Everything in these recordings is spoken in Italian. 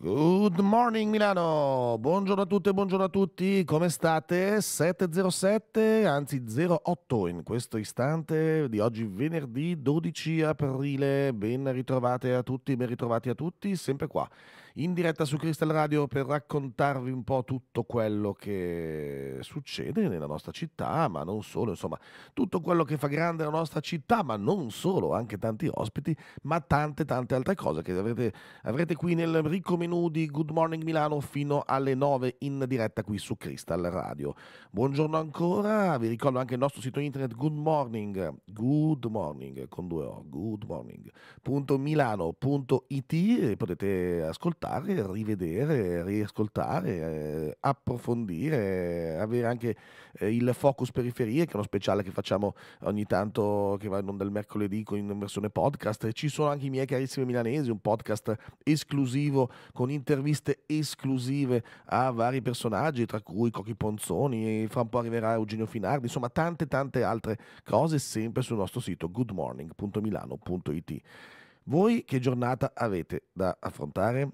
Good morning Milano, buongiorno a tutte, buongiorno a tutti, come state? 707, anzi 08 in questo istante di oggi venerdì 12 aprile, ben ritrovate a tutti, ben ritrovati a tutti, sempre qua in diretta su Crystal Radio per raccontarvi un po' tutto quello che succede nella nostra città, ma non solo, insomma, tutto quello che fa grande la nostra città, ma non solo, anche tanti ospiti, ma tante tante altre cose che avrete, avrete qui nel ricco menu di Good Morning Milano fino alle 9 in diretta qui su Crystal Radio. Buongiorno ancora, vi ricordo anche il nostro sito internet Good Morning, Good Morning con due O, Good Morning.milano.it, potete ascoltare ascoltare, rivedere, riascoltare, eh, approfondire, avere anche eh, il focus periferie, che è uno speciale che facciamo ogni tanto, che va in onda mercoledì in versione podcast. Ci sono anche i miei carissimi milanesi, un podcast esclusivo con interviste esclusive a vari personaggi, tra cui Cocchi Ponzoni, fra un po' arriverà Eugenio Finardi, insomma tante tante altre cose sempre sul nostro sito goodmorning.milano.it. Voi che giornata avete da affrontare?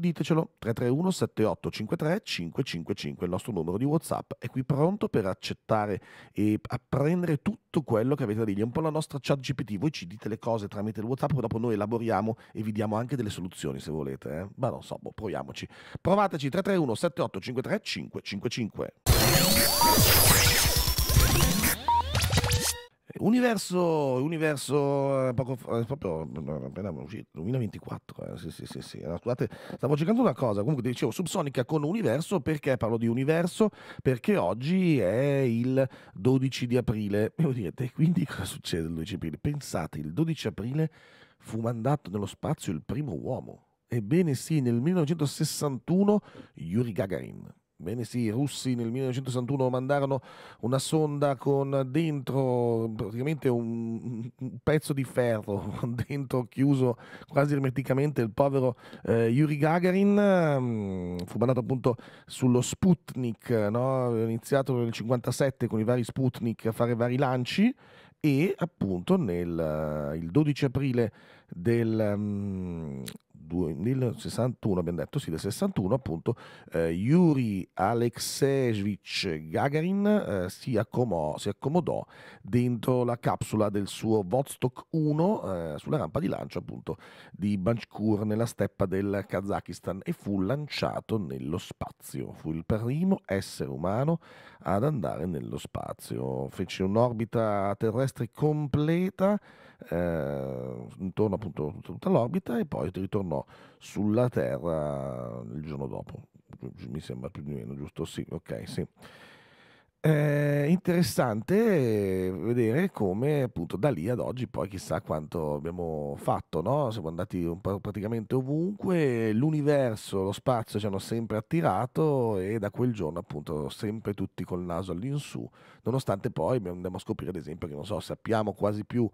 ditecelo 331 7853 555 il nostro numero di whatsapp è qui pronto per accettare e apprendere tutto quello che avete da dire è un po' la nostra chat GPT voi ci dite le cose tramite il whatsapp poi dopo noi elaboriamo e vi diamo anche delle soluzioni se volete eh? ma non so boh, proviamoci provateci 331 7853 555 Universo, universo eh, poco, eh, proprio appena uscito, 2024, eh, sì, sì, sì, sì. No, scusate, stavo cercando una cosa, comunque dicevo Subsonica con Universo, perché parlo di Universo? Perché oggi è il 12 di aprile, e voi direte, quindi cosa succede il 12 aprile? Pensate, il 12 aprile fu mandato nello spazio il primo uomo, ebbene sì, nel 1961 Yuri Gagarin Bene sì, i russi nel 1961 mandarono una sonda con dentro praticamente un, pezzo di ferro, dentro chiuso quasi ermeticamente il povero eh, Yuri Gagarin, mm, fu mandato appunto sullo Sputnik, no? iniziato nel 1957 con i vari Sputnik a fare vari lanci e appunto nel, eh, il 12 aprile del... Um, 2061 abbiamo detto, sì, del 61 appunto, eh, Yuri Alexeyevich Gagarin eh, si, accomodò, si, accomodò dentro la capsula del suo Vostok 1 eh, sulla rampa di lancio appunto di Banchkur nella steppa del Kazakistan e fu lanciato nello spazio. Fu il primo essere umano ad andare nello spazio. Fece un'orbita terrestre completa eh, intorno appunto a tutta l'orbita e poi ritornò sulla Terra il giorno dopo, mi sembra più o meno, giusto? Sì, ok, sì. Eh, interessante vedere come appunto da lì ad oggi poi chissà quanto abbiamo fatto, no? siamo andati praticamente ovunque, l'universo, lo spazio ci hanno sempre attirato e da quel giorno appunto sempre tutti col naso all'insù, nonostante poi andiamo a scoprire ad esempio che non so, sappiamo quasi più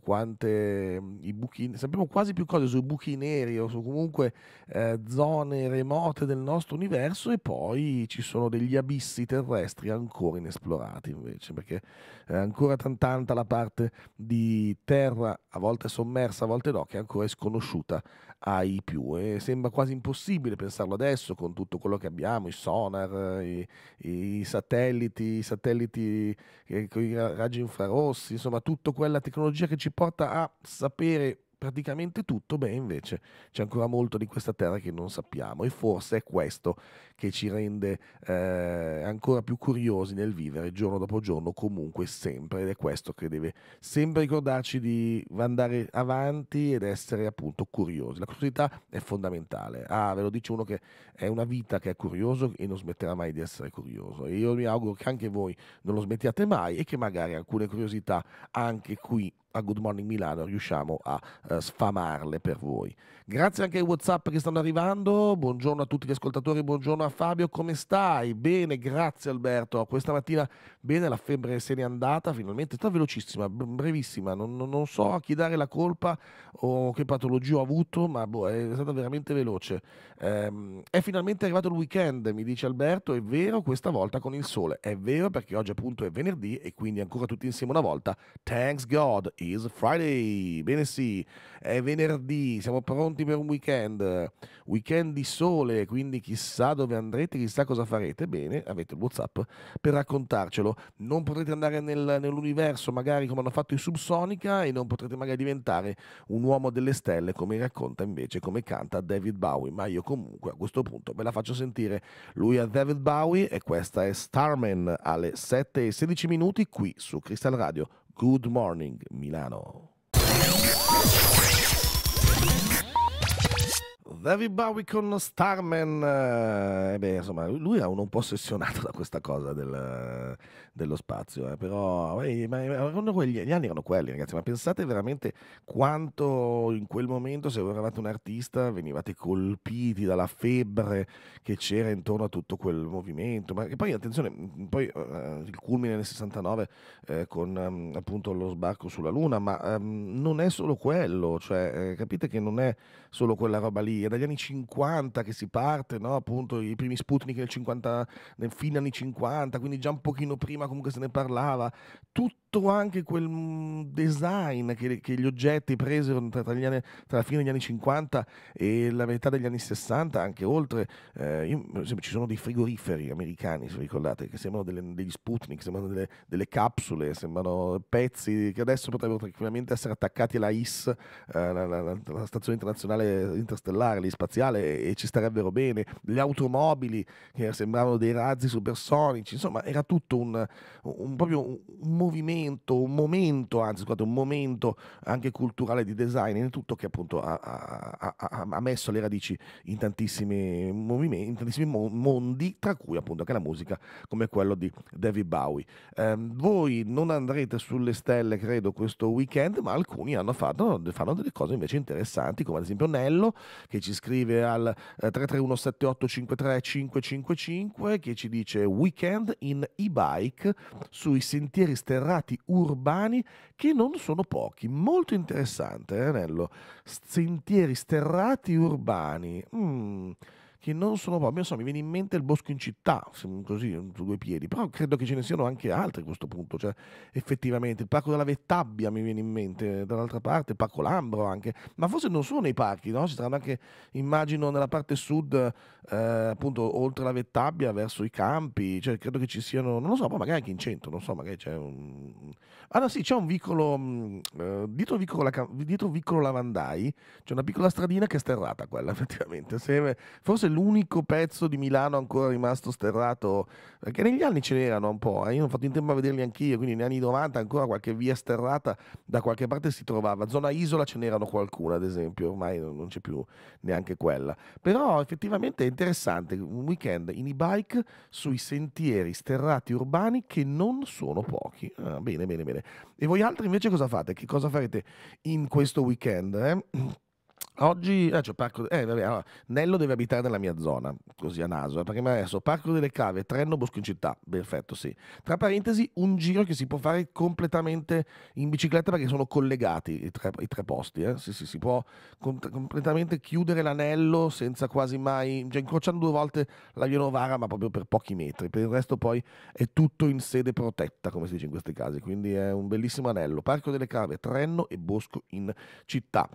quante mm, i buchi, sappiamo quasi più cose sui buchi neri o su comunque eh, zone remote del nostro universo e poi ci sono degli abissi terrestri ancora inesplorati invece, perché è ancora tanta la parte di terra, a volte sommersa, a volte no, che è ancora sconosciuta ai più. E sembra quasi impossibile pensarlo adesso con tutto quello che abbiamo, i sonar, i, i satelliti, i satelliti eh, con i raggi infrarossi, insomma tutta quella tecnologia che ci porta a sapere praticamente tutto, beh invece c'è ancora molto di questa terra che non sappiamo e forse è questo che ci rende eh, ancora più curiosi nel vivere giorno dopo giorno, comunque sempre, ed è questo che deve sempre ricordarci di andare avanti ed essere appunto curiosi. La curiosità è fondamentale. Ah, ve lo dice uno che è una vita che è curioso e non smetterà mai di essere curioso. E io mi auguro che anche voi non lo smettiate mai e che magari alcune curiosità anche qui a Good Morning Milano riusciamo a eh, sfamarle per voi. Grazie anche ai WhatsApp che stanno arrivando. Buongiorno a tutti gli ascoltatori, buongiorno a Fabio, come stai? Bene, grazie Alberto. Questa mattina bene, la febbre se n'è andata finalmente, è stata velocissima, brevissima, non, non, so a chi dare la colpa o che patologia ho avuto, ma boh, è stata veramente veloce. Ehm, è finalmente arrivato il weekend, mi dice Alberto, è vero, questa volta con il sole, è vero perché oggi appunto è venerdì e quindi ancora tutti insieme una volta. Thanks God, is Friday. Bene sì, è venerdì, siamo pronti per un weekend, weekend di sole, quindi chissà dove dove andrete, chissà cosa farete, bene, avete il WhatsApp per raccontarcelo. Non potrete andare nel, nell'universo magari come hanno fatto i Subsonica e non potrete magari diventare un uomo delle stelle come racconta invece, come canta David Bowie, ma io comunque a questo punto ve la faccio sentire. Lui è David Bowie e questa è Starman alle 7 e 16 minuti qui su Crystal Radio. Good Morning Milano. David Bowie con Starman. Eh, beh, insomma, lui è uno un po' ossessionato da questa cosa del, dello spazio. Eh, però eh, ma, quelli, gli anni erano quelli, ragazzi. Ma pensate veramente quanto in quel momento, se voi eravate un artista, venivate colpiti dalla febbre che c'era intorno a tutto quel movimento. Ma che poi, attenzione, poi eh, il culmine nel 69 eh, con um, appunto lo sbarco sulla Luna. Ma um, non è solo quello, cioè, eh, capite che non è solo quella roba lì dagli anni 50 che si parte, no? appunto i primi Sputnik nel, 50, nel fine anni 50, quindi già un pochino prima comunque se ne parlava, tutti tutto anche quel mm, design che, che gli oggetti presero tra, tra, anni, tra, la fine degli anni 50 e la metà degli anni 60, anche oltre. Eh, io, esempio, ci sono dei frigoriferi americani, se vi ricordate, che sembrano delle, degli Sputnik, sembrano delle, delle, capsule, sembrano pezzi che adesso potrebbero tranquillamente essere attaccati alla IS, eh, la, stazione internazionale interstellare, lì, spaziale, e, ci starebbero bene. Le automobili che sembravano dei razzi supersonici, insomma, era tutto un, un, proprio un movimento elemento, un momento, anzi scusate, un momento anche culturale di design in tutto che appunto ha, ha, ha, messo le radici in tantissimi movimenti, in tantissimi mondi, tra cui appunto anche la musica come quello di David Bowie. Eh, voi non andrete sulle stelle credo questo weekend, ma alcuni hanno fatto, fanno delle cose invece interessanti, come ad esempio Nello che ci scrive al 331-7853-555 eh, che ci dice weekend in e-bike sui sentieri sterrati mercati urbani che non sono pochi. Molto interessante, eh, Sentieri sterrati urbani. Mmm che non sono proprio, non mi viene in mente il bosco in città, così, su due piedi, però credo che ce ne siano anche altri a questo punto, cioè effettivamente il parco della Vettabbia mi viene in mente, dall'altra parte il parco Lambro anche, ma forse non solo nei parchi, no? ci saranno anche, immagino, nella parte sud, eh, appunto, oltre la Vettabbia, verso i campi, cioè credo che ci siano, non lo so, poi magari anche in centro, non so, magari c'è un... Ah no, sì, c'è un vicolo, mm, eh, dietro, vicolo la, dietro vicolo Lavandai, c'è una piccola stradina che è sterrata quella, effettivamente, Se, forse l'unico pezzo di Milano ancora rimasto sterrato, perché negli anni ce n'erano un po', eh? io non ho fatto in tempo a vederli anch'io, quindi negli anni 90 ancora qualche via sterrata da qualche parte si trovava, zona isola ce n'erano qualcuna ad esempio, ormai non c'è più neanche quella, però effettivamente è interessante un weekend in e-bike sui sentieri sterrati urbani che non sono pochi, ah, bene bene bene, e voi altri invece cosa fate? Che cosa farete in questo weekend? Eh? Oggi, ah, cioè Parco, eh, vabbè, allora, Nello deve abitare nella mia zona, così a naso, eh, perché mi ha messo Parco delle Cave, Trenno, Bosco in città, perfetto, sì. Tra parentesi, un giro che si può fare completamente in bicicletta perché sono collegati i tre, i tre posti, eh? sì, sì, si può com- completamente chiudere l'anello senza quasi mai, cioè incrociando due volte la via Novara, ma proprio per pochi metri, per il resto poi è tutto in sede protetta, come si dice in questi casi, quindi è un bellissimo anello, Parco delle Cave, Trenno e Bosco in città.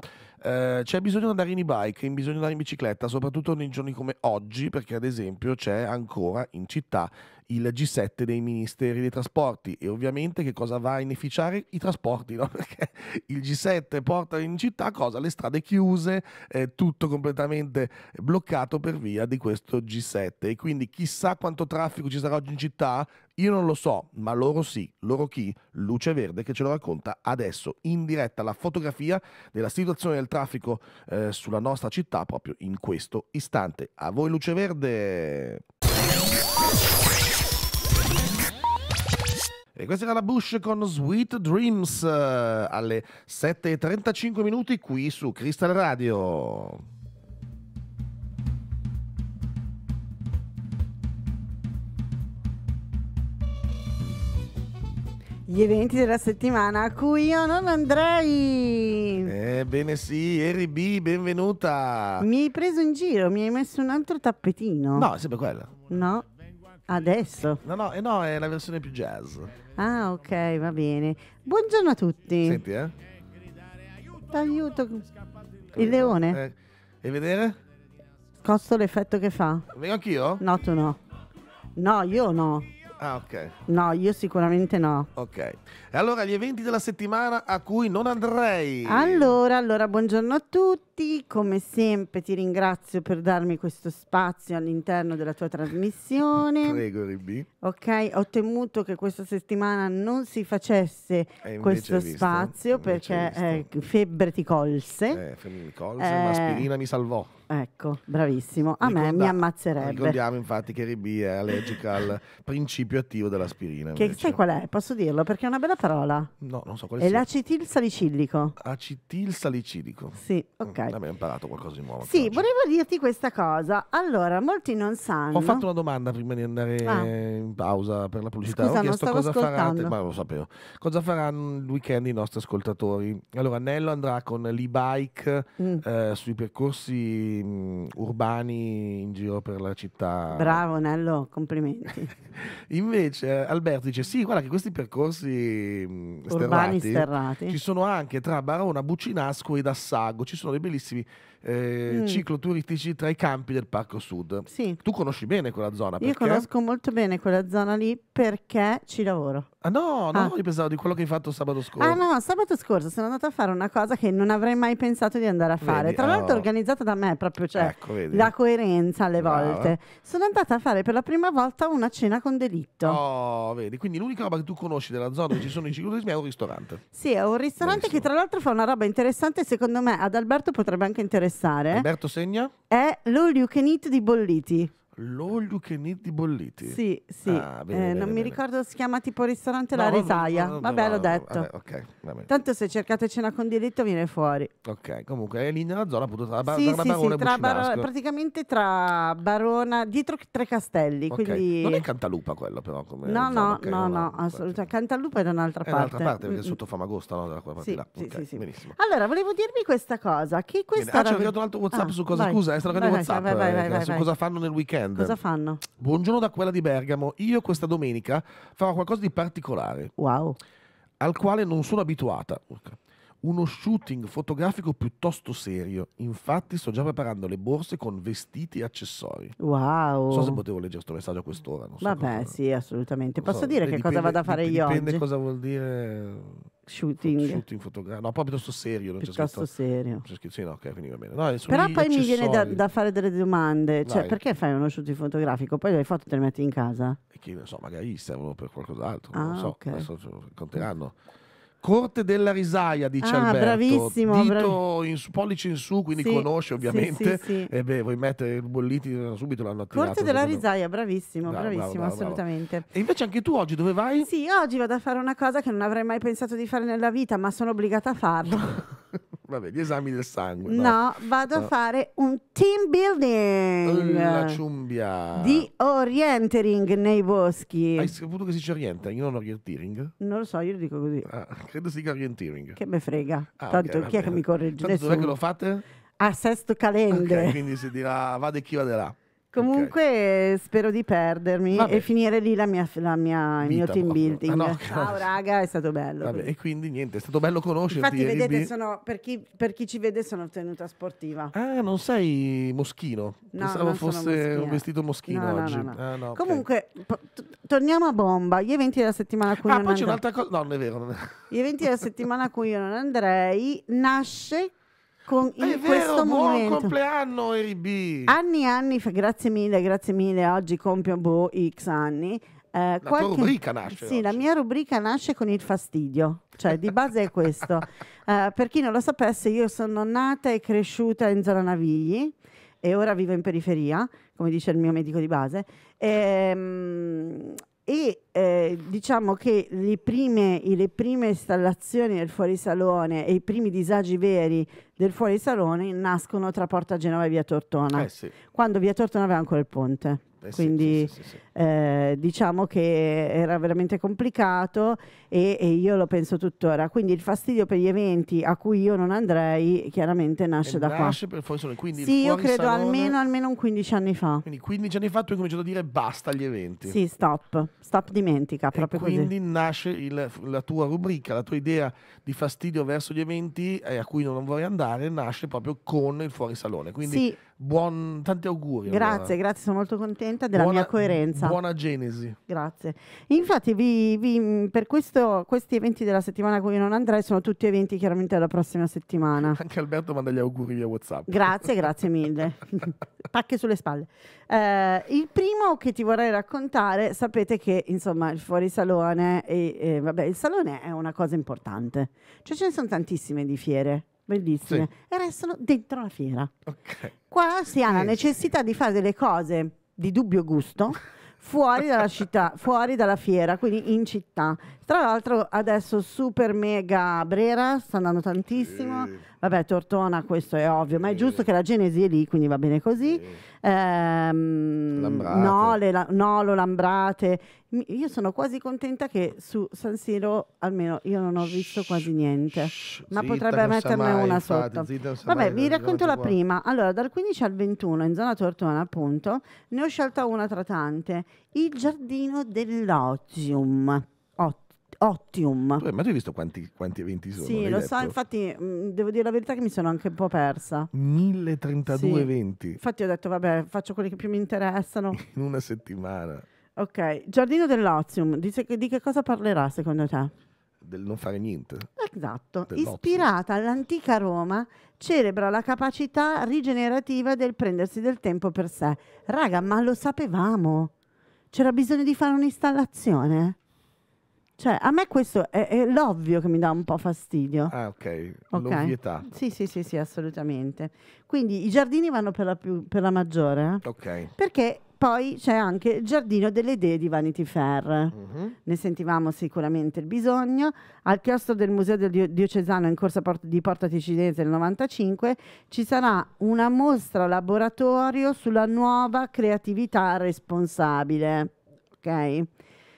Eh, c'è bisogno di andare in e bike, c'è bisogno di andare in bicicletta, soprattutto nei giorni come oggi, perché ad esempio c'è ancora in città il G7 dei ministeri dei trasporti e ovviamente che cosa va a inefficiare? I trasporti, no? perché il G7 porta in città cosa? Le strade chiuse, eh, tutto completamente bloccato per via di questo G7 e quindi chissà quanto traffico ci sarà oggi in città? Io non lo so, ma loro sì, loro chi? Luce Verde che ce lo racconta adesso in diretta la fotografia della situazione del traffico eh, sulla nostra città proprio in questo istante. A voi Luce Verde! E questa era la Bush con Sweet Dreams eh, alle 7.35 minuti qui su Crystal Radio. gli eventi della settimana a cui io non andrei. Ebbene sì, Eri B, benvenuta. Mi hai preso in giro, mi hai messo un altro tappetino. No, è sempre quella. No, adesso. No, no, eh no è la versione più jazz. Ah, ok, va bene. Buongiorno a tutti. Senti, eh? T'aiuto. Il leone? Eh, e vedere? Costo l'effetto che fa. Vengo anch'io? No, tu no. No, io no. Ah, ok. No, io sicuramente no. Ok. E allora gli eventi della settimana a cui non andrei. Allora, allora, buongiorno a tutti. Come sempre ti ringrazio per darmi questo spazio all'interno della tua trasmissione. Prego, Ribi. Ok, ho temuto che questa settimana non si facesse questo spazio perché eh, febbre ti colse. Eh, febbre mi colse, eh, ma aspirina mi salvò. Ecco, bravissimo. A Ricorda- me mi ammazzerebbe. Ricordiamo infatti che RB è allergica al principio attivo dell'aspirina. Che sai qual è? Posso dirlo perché è una bella parola. No, non so quale È sia. l'acetil salicillico. Acetil salicillico. Sì, mm, ok. Mm, Abbiamo imparato qualcosa di nuovo. Sì, oggi. volevo dirti questa cosa. Allora, molti non sanno. Ho fatto una domanda prima di andare Ah. in pausa per la pubblicità. Scusa, Ho chiesto stavo cosa farate, ma lo sapevo. Cosa faranno il weekend i nostri ascoltatori? Allora, Nello andrà con l'e-bike Mm. eh, sui percorsi eventi mm, urbani in giro per la città. Bravo Nello, complimenti. Invece Alberto dice sì, guarda che questi percorsi um, urbani sterrati, sterrati, ci sono anche tra Barona, Bucinasco ed Assago, ci sono dei bellissimi eh, mm. ciclo turistici tra i campi del Parco Sud. Sì. Tu conosci bene quella zona? Perché? Io conosco molto bene quella zona lì perché ci lavoro. Ah no, no, ah. io pensavo di quello che hai fatto sabato scorso. Ah no, sabato scorso sono andata a fare una cosa che non avrei mai pensato di andare a fare. Vedi, tra oh. l'altro organizzata da me proprio, cioè ecco, la coerenza alle Brava. volte. Sono andata a fare per la prima volta una cena con delitto. Oh, vedi, quindi l'unica roba che tu conosci della zona dove ci sono i cicloturismi è un ristorante. Sì, è un ristorante Benissimo. che tra l'altro fa una roba interessante secondo me ad Alberto potrebbe anche interessare passare. Alberto Segna? È l'All You Can Eat di Bolliti. L'olio che nitti bolliti. Sì, sì. Ah, bene, eh, bene, non bene. mi ricordo, si chiama tipo ristorante no, La Risaia. No, no, Vabbè, l'ho detto. Vabbè, okay, vabbè. Tanto se cercate cena con diritto viene fuori. Ok, comunque è lì nella zona appunto tra, sì, tra sì, Barone sì, tra Barone, praticamente tra Barona, dietro Tre Castelli. Okay. Quindi... Non è Cantalupa quello però come... No, no, okay, no, no, assolutamente. Cioè, Cantalupa è da un'altra è parte. Da un'altra parte perché mm sotto Famagosta, no? Da quella sì, là. okay, sì, sì. Benissimo. Allora, volevo dirvi questa cosa. Che questa... Ah, c'è un altro WhatsApp ah, su cosa, scusa, è eh, stato WhatsApp. Eh, su cosa fanno nel weekend weekend. Cosa fanno? Buongiorno da quella di Bergamo. Io questa domenica farò qualcosa di particolare. Wow. Al quale non sono abituata. Uno shooting fotografico piuttosto serio. Infatti sto già preparando le borse con vestiti e accessori. Wow. Non so se potevo leggere questo messaggio a quest'ora. So Vabbè, cosa... sì, assolutamente. Non Posso so, dire che dipende, cosa vado a fare dipende io dipende oggi? Dipende cosa vuol dire shooting. shooting fotogra- no, proprio piuttosto serio. Non piuttosto c'è scritto, serio. C'è scritto, sì, no, okay, quindi va bene. No, Però poi mi viene da, da, fare delle domande. Cioè, perché fai uno shooting fotografico? Poi le foto te le metti in casa? E chi, non so, magari servono per qualcos'altro. Ah, non so, okay. adesso conteranno. Corte della Risaia, dice ah, Alberto. Bravissimo. Dito in su, pollice in su, quindi sì, conosce ovviamente. Sì, sì, e beh, vuoi mettere il bolliti eh, subito l'hanno attirato. Corte della Risaia, bravissimo, bravo, bravissimo, bravo, bravo, assolutamente. E invece anche tu oggi dove vai? Sì, oggi vado a fare una cosa che non avrei mai pensato di fare nella vita, ma sono obbligata a farlo. Vabbè, gli esami del sangue. No, no vado no. a fare un team building. La ciumbia. Di orientering nei boschi. Hai saputo che si dice orientering, non orientering? Non lo so, io dico così. Ah, credo si dica orientering. Che me frega. Ah, Tanto okay, chi è che mi corregge? Tanto dov'è che lo fate? A sesto calende. Okay, quindi si dirà, vado e chi va là. Comunque okay. spero di perdermi Vabbè. e finire lì la mia, la mia, il mio team building. Ah, no, Ciao raga, è stato bello. Vabbè, e quindi niente, è stato bello conoscerti. Infatti vedete, sono, per, chi, per, chi, ci vede sono tenuta sportiva. Ah, non sei moschino? No, Pensavo fosse un vestito moschino no, oggi. No, ah, okay. Comunque, torniamo a bomba. Gli eventi della settimana a cui ah, non poi c'è un'altra cosa. No, non è vero. Gli eventi della settimana a cui io non andrei nasce con ah, in questo vero, momento. Buon compleanno, Eribi! Anni e anni fa, grazie mille, grazie mille. Oggi compio boh, X anni. Eh, la qualche... rubrica nasce. Sì, oggi. la mia rubrica nasce con il fastidio, cioè di base è questo. eh, per chi non lo sapesse, io sono nata e cresciuta in zona Navigli e ora vivo in periferia, come dice il mio medico di base. E, ehm, e eh, diciamo che le prime, le prime, installazioni del fuorisalone e i primi disagi veri del fuorisalone nascono tra Porta Genova e Via Tortona, eh sì. quando Via Tortona aveva ancora il ponte. Eh quindi sì, sì, eh, diciamo che era veramente complicato e, e, io lo penso tuttora. Quindi il fastidio per gli eventi a cui io non andrei chiaramente nasce e eh, da nasce qua. Per, quindi sì, io credo salone, almeno, almeno un 15 anni fa. Quindi 15 anni fa tu hai cominciato a dire basta agli eventi. Sì, stop, stop dimentica, proprio e quindi così. nasce il, la tua rubrica, la tua idea di fastidio verso gli eventi eh, a cui non vorrei andare nasce proprio con il fuori salone. Quindi sì. buon, tanti auguri. Grazie, allora. grazie, sono molto contenta della Buona, mia coerenza. Esatto. Buona, genesi. Grazie. Infatti vi, vi, per questo, questi eventi della settimana a cui non andrei sono tutti eventi chiaramente della prossima settimana. Anche Alberto manda gli auguri via Whatsapp. Grazie, grazie mille. Pacche sulle spalle. Eh, il primo che ti vorrei raccontare, sapete che insomma il fuorisalone, e, e, eh, vabbè, il salone è una cosa importante. Cioè ce ne sono tantissime di fiere bellissime, sì. e restano dentro la fiera. Okay. Qua si ha la eh, necessità di fare delle cose di dubbio gusto fuori dalla città, fuori dalla fiera, quindi in città. Tra l'altro adesso super mega Brera sta andando tantissimo. Sì. Vabbè, Tortona, questo è ovvio, ma è giusto che la Genesi è lì, quindi va bene così. Ehm, Lambrate. Nole, la, Nolo, Lambrate. Io sono quasi contenta che su San Siro almeno io non ho visto quasi niente, Shh, ma zitta, potrebbe metterne mai, una infatti, sotto. zitta, Vabbè, mai, vi racconto la prima. Allora, dal 15 al 21 in zona Tortona, appunto, ne ho scelta una tra tante, il giardino dell'Ozium. Ottimo. Ottium. Tu, ma tu hai visto quanti, quanti eventi sono? Sì, lo detto? so, infatti mm, devo dire la verità che mi sono anche un po' persa. 1032 sì. eventi. Infatti ho detto, vabbè, faccio quelli che più mi interessano. In una settimana. Ok, Giardino dell'Ozium, di, di che cosa parlerà secondo te? Del non fare niente. Esatto, ispirata all'antica Roma, celebra la capacità rigenerativa del prendersi del tempo per sé. Raga, ma lo sapevamo. C'era bisogno di fare un'installazione? Cioè, a me questo è, è l'ovvio che mi dà un po' fastidio. Ah, ok. okay. L'ovvietà. Sì, sì, sì, sì, assolutamente. Quindi i giardini vanno per la, più, per la maggiore. Eh? Ok. Perché poi c'è anche il giardino delle idee di Vanity Fair. Mm -hmm. Ne sentivamo sicuramente il bisogno. Al chiostro del Museo del Dio Diocesano in corsa port di Porta Ticinese del 95 ci sarà una mostra laboratorio sulla nuova creatività responsabile. Ok?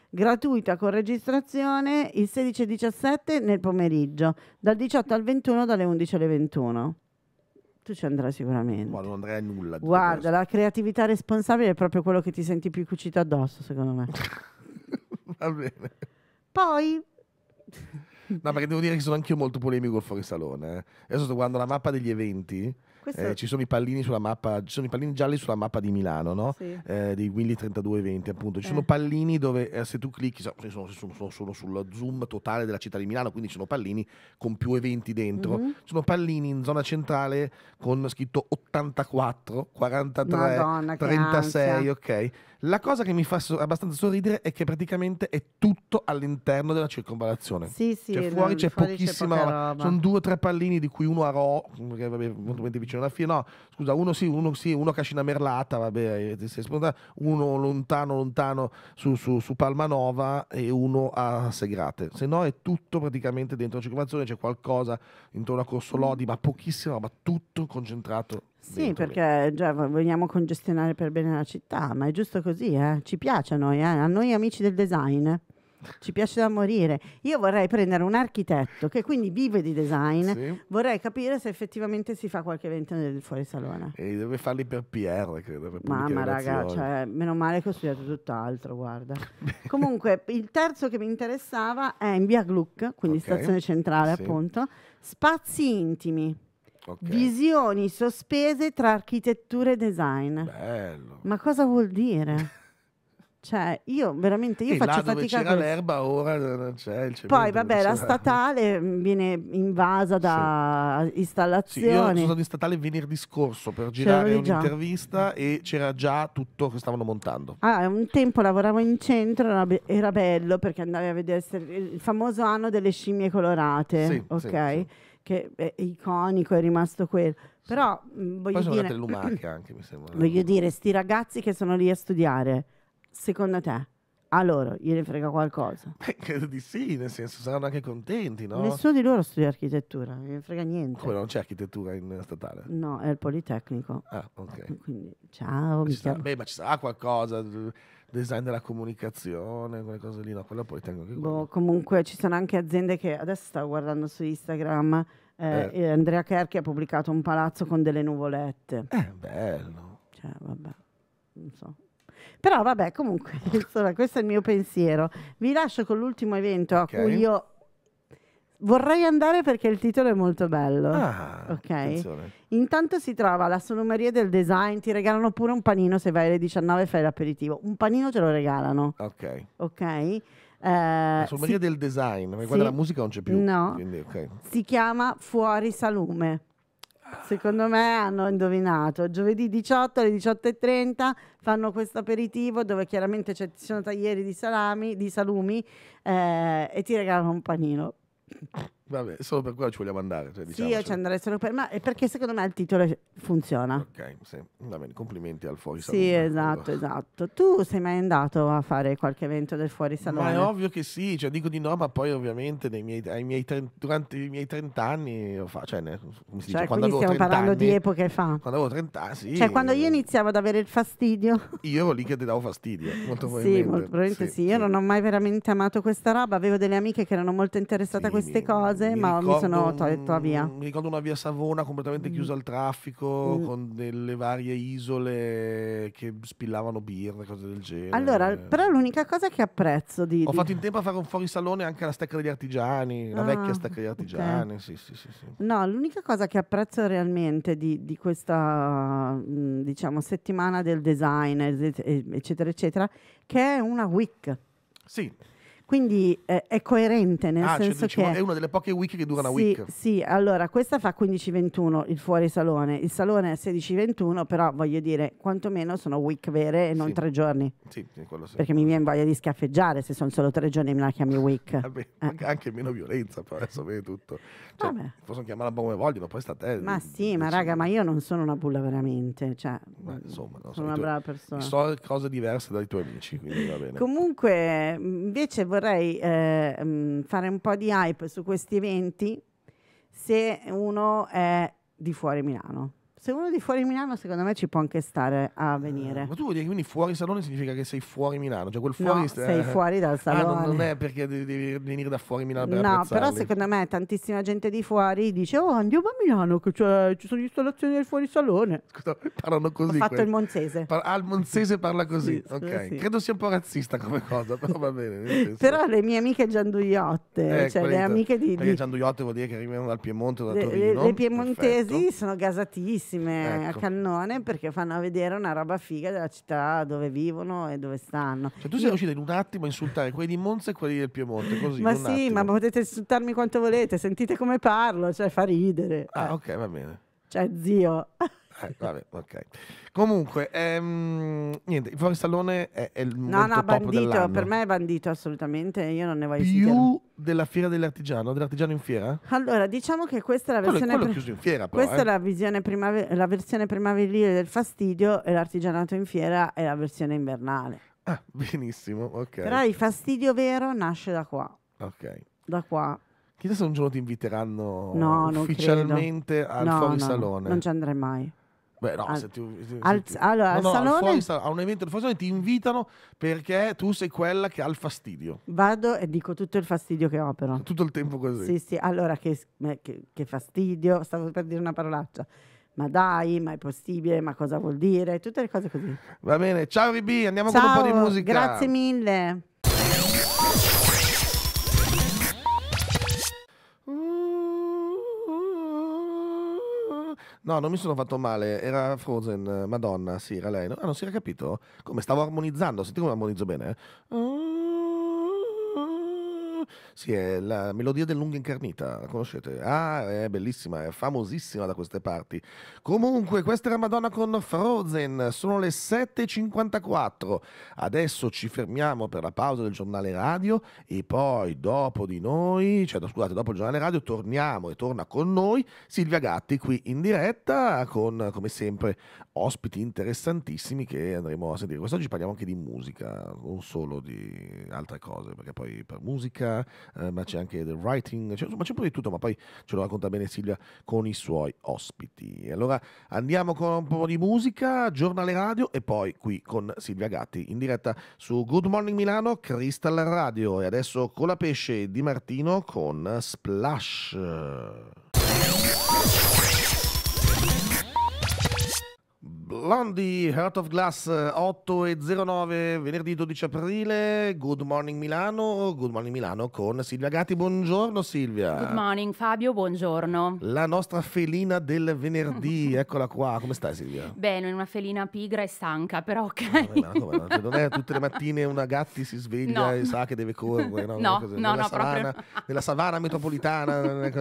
gratuita con registrazione il 16 e 17 nel pomeriggio, dal 18 al 21 dalle 11 alle 21. Tu ci andrai sicuramente. Ma non andrai a nulla. Guarda, la creatività responsabile è proprio quello che ti senti più cucito addosso, secondo me. Va bene. Poi No, perché devo dire che sono anch'io molto polemico col fuorisalone. Eh. Adesso sto guardando la mappa degli eventi questo... Eh, ci sono i pallini sulla mappa, ci sono i pallini gialli sulla mappa di Milano, no? Sì. Eh, di Willy 3220, appunto. Ci sono eh. pallini dove eh, se tu clicchi, sono, sono, sono, sono sullo zoom totale della città di Milano, quindi ci sono pallini con più eventi dentro. Mm-hmm. Ci sono pallini in zona centrale con scritto 84, 43, Madonna, 36, ok? La cosa che mi fa so- abbastanza sorridere è che praticamente è tutto all'interno della circonvallazione. Sì, sì. Cioè, fuori c'è fuori pochissima. C'è sono due o tre pallini di cui uno a Ro, che vabbè, molto vicino alla fine. No, scusa, uno sì, uno sì, uno a Cascina Merlata, vabbè, eh, uno lontano, lontano su, su, su Palmanova e uno a Segrate. Se no è tutto praticamente dentro la circonvallazione, c'è qualcosa intorno a Corsolodi, mm. ma pochissima, ma tutto concentrato. Sì, perché già vogliamo congestionare per bene la città, ma è giusto così, eh? ci piace a noi, eh? a noi amici del design. Ci piace da morire. Io vorrei prendere un architetto che quindi vive di design. Sì. Vorrei capire se effettivamente si fa qualche evento nel fuorisalone. E deve farli per PR, credo. Per Mamma raga, cioè, meno male che ho studiato tutt'altro, guarda. Comunque, il terzo che mi interessava è in via Gluck, quindi okay. stazione centrale sì. appunto, spazi intimi. Okay. Visioni sospese tra architettura e design. Bello. Ma cosa vuol dire? Cioè, io veramente io e faccio là dove fatica. C'era l'erba, ora non c'è il cemento. Poi, vabbè, la statale mm, viene invasa da sì. installazioni. Sì, io sono stato in statale venerdì scorso per girare un'intervista e c'era già tutto che stavano montando. Ah, un tempo lavoravo in centro, era, bello perché andavi a vedere il famoso anno delle scimmie colorate. Sì, ok. Sì, che è iconico, è rimasto quello. Però mh, mm, voglio Poi dire, lumache anche, mi sembra. Voglio dire, sti ragazzi che sono lì a studiare, secondo te, a loro gliene frega qualcosa? Beh, credo di sì, nel senso saranno anche contenti, no? Nessuno di loro studia architettura, non gliene frega niente. Come non c'è architettura in statale? No, è il Politecnico. Ah, ok. Quindi, ciao, ma mi chiamo... Beh, ma ci sarà qualcosa design della comunicazione, quelle cose lì, no, quello poi tengo anche boh, Comunque ci sono anche aziende che adesso stavo guardando su Instagram, eh, eh. Andrea Kerchi ha pubblicato un palazzo con delle nuvolette. Eh, bello. Cioè, vabbè, non so. Però vabbè, comunque, questo è il mio pensiero. Vi lascio con l'ultimo evento okay. a cui io Vorrei andare perché il titolo è molto bello. Ah, ok. Attenzione. Intanto si trova la sonumeria del design, ti regalano pure un panino se vai alle 19 e fai l'aperitivo. Un panino te lo regalano. Ok. Ok. Eh, la sonoria si... del design, ma sì. la musica non c'è più. No. Quindi, okay. Si chiama Fuori Salume. Secondo me hanno indovinato. Giovedì 18 alle 18.30 fanno questo aperitivo dove chiaramente ci sono taglieri di salami, di salumi eh, e ti regalano un panino. you Vabbè, solo per quello ci vogliamo andare. Cioè, diciamo, sì, io ci andrei solo per... Ma perché secondo me il titolo funziona. Ok, sì. Va bene, complimenti al fuori salone. Sì, esatto, ecco. esatto. Tu sei mai andato a fare qualche evento del fuori salone? Ma è ovvio che sì, cioè, dico di no, ma poi ovviamente miei, miei trent, durante i miei 30 anni io fa, cioè, ne, come si cioè, dice, quando avevo stiamo parlando anni, di epoche fa. Quando avevo 30 anni, sì. Cioè, quando io iniziavo ad avere il fastidio. Io ero lì che ti davo fastidio, molto sì, probabilmente. Molto probabilmente sì, sì, Io non ho mai veramente amato questa roba, avevo delle amiche che erano molto interessate sì, a queste mi... cose case, mi ma mi sono tolta via. Mi ricordo una via Savona completamente mm. chiusa al traffico, mm. con delle varie isole che spillavano birre, cose del genere. Allora, però l'unica cosa che apprezzo di... Ho fatto in tempo a fare un fuorisalone anche alla stecca degli artigiani, ah, la vecchia stecca degli artigiani, okay. sì, sì, sì, sì, No, l'unica cosa che apprezzo realmente di, di questa, mm, diciamo, settimana del design, eccetera, eccetera, che è una week. Sì, quindi eh, è coerente nel ah, cioè, senso cioè, che... È una delle poche week che dura una sì, week. Sì, allora questa fa 15-21 il fuori salone, il salone è 16-21, però voglio dire quantomeno sono week vere e non sì. tre giorni. Sì, quello sì. Perché mi viene voglia di schiaffeggiare se sono solo tre giorni me la chiami week. Vabbè, eh. Anche meno violenza, però adesso vedi tutto. Cioè, possono chiamarla come vogliono, poi sta a te. Ma mm, sì, ma raga, ma io non sono una bulla veramente. Cioè, Beh, insomma, no, sono, sono, una tue, brava persona. So cose diverse dai tuoi amici, quindi va bene. Comunque, invece vorrei vorrei eh, mm, fare un po' di hype su questi eventi se uno è di fuori Milano se uno di fuori Milano, secondo me ci può anche stare a eh, venire. Ma tu vuoi dire che quindi fuori salone significa che sei fuori Milano? Cioè quel fuori no, sta... sei fuori dal salone. Ah, non, non, è perché devi venire da fuori Milano per No, però secondo me tantissima gente di fuori dice oh andiamo a Milano che cioè, ci sono installazioni del fuori salone. Scusa, parlano così. Ho fatto quelli. il monzese. Par- ah, il monzese parla così, sì, ok. Sì. Credo sia un po' razzista come cosa, però va bene. però le mie amiche gianduiotte, eh, cioè le amiche di... Perché gianduiotte vuol dire che arrivano dal Piemonte o da le, Torino. Le, le piemontesi Perfetto. sono gasatissime bellissime ecco. a Cannone perché fanno vedere una roba figa della città dove vivono e dove stanno. Cioè, tu sei riuscita in un attimo a insultare quelli di Monza e quelli del Piemonte, così. Ma sì, attimo. ma potete insultarmi quanto volete, sentite come parlo, cioè fa ridere. Ah, eh. ok, va bene. Cioè, zio. Eh, vabbè, ok. Comunque, ehm, niente, il forestallone è, è il No, no, bandito, per me è bandito assolutamente, io non ne voglio più sentire. della fiera dell'artigiano, dell'artigiano in fiera? Allora, diciamo che questa è la versione quello, quello fiera, però, Questa eh. è la, visione primaver- la versione primaverile del fastidio e l'artigianato in fiera è la versione invernale. Ah, benissimo, ok. Però il fastidio vero nasce da qua. Ok. Da qua. Chissà se un giorno ti inviteranno no, ufficialmente al no, fuori no, salone. Non ci andrei mai. Beh, no, al, se tu, se, al, se tu, allora, no, no, salone... al salone... a un evento del Forum ti invitano perché tu sei quella che ha il fastidio. Vado e dico tutto il fastidio che ho, però. Tutto il tempo così. Sì, sì, allora che, eh, che, che fastidio, stavo per dire una parolaccia. Ma dai, ma è possibile, ma cosa vuol dire? Tutte le cose così. Va bene, ciao Ribi, andiamo ciao, con un po' di musica. Grazie mille. No, non mi sono fatto male, era Frozen, eh, Madonna, sì, era lei. Ah, non si era capito? Come stavo armonizzando, senti come armonizzo bene? Eh? Sì, è la melodia dell'unghia incarnita, la conoscete? Ah, è bellissima, è famosissima da queste parti. Comunque, questa era Madonna con Frozen, sono le 7.54. Adesso ci fermiamo per la pausa del giornale radio e poi dopo di noi, cioè scusate, dopo il giornale radio torniamo e torna con noi Silvia Gatti qui in diretta con, come sempre, ospiti interessantissimi che andremo a sentire. Quest'oggi parliamo anche di musica, non solo di altre cose, perché poi per musica musica, eh, ma c'è anche del writing, c'è, insomma c'è un po' di tutto, ma poi ce lo racconta bene Silvia con i suoi ospiti. Allora andiamo con un po' di musica, giornale radio e poi qui con Silvia Gatti in diretta su Good Morning Milano, Crystal Radio e adesso con la pesce di Martino con Splash. Blondie, Heart of Glass 8 eh, e 09, venerdì 12 aprile, Good Morning Milano, Good Morning Milano con Silvia Gatti, buongiorno Silvia. Good morning Fabio, buongiorno. La nostra felina del venerdì, eccola qua, come stai Silvia? Bene, una felina pigra e stanca, però ok. Ah, no, no, no, cioè, non è tutte le mattine una gatti si sveglia e sa che deve correre, no? No, no, nella, savana, proprio... nella savana metropolitana, non è,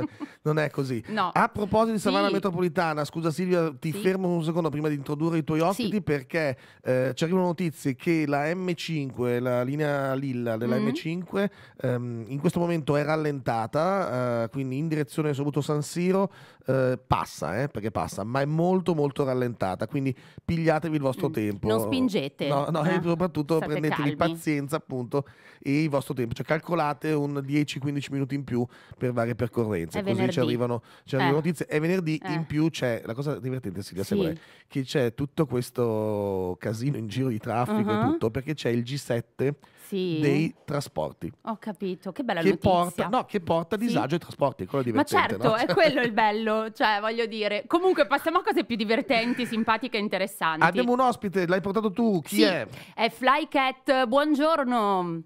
non è così. A proposito di savana sì. metropolitana, scusa Silvia, ti sì. fermo un secondo prima di introdurre introdurre i tuoi ospiti sì. perché eh, ci arrivano notizie che la M5, la linea lilla della mm mm-hmm. M5, ehm, in questo momento è rallentata, eh, quindi in direzione soprattutto San Siro eh, passa, eh, perché passa, ma è molto molto rallentata, quindi pigliatevi il vostro mm. tempo. Non spingete. No, no e eh? soprattutto prendetevi calmi. pazienza appunto e il vostro tempo, cioè calcolate un 10-15 minuti in più per varie percorrenze, è così venerdì. ci arrivano, ci arrivano eh. notizie. È venerdì in più c'è la cosa divertente Silvia, sì. se vuoi, che c'è tutto questo casino in giro di traffico uh-huh. e tutto perché c'è il G7 sì. dei trasporti. Ho capito, che bella che notizia. Porta, no, che porta disagio sì. ai trasporti, quello divertente. Ma certo, no? è cioè quello il bello, cioè voglio dire. Comunque passiamo a cose più divertenti, simpatiche e interessanti. Abbiamo un ospite, l'hai portato tu, chi sì. è? È Flycat, buongiorno.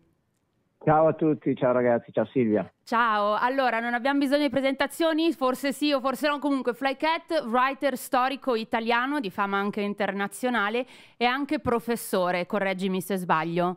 Ciao a tutti, ciao ragazzi, ciao Silvia. Ciao, allora non abbiamo bisogno di presentazioni, forse sì o forse no, comunque Flycat, writer storico italiano di fama anche internazionale e anche professore, correggimi se sbaglio.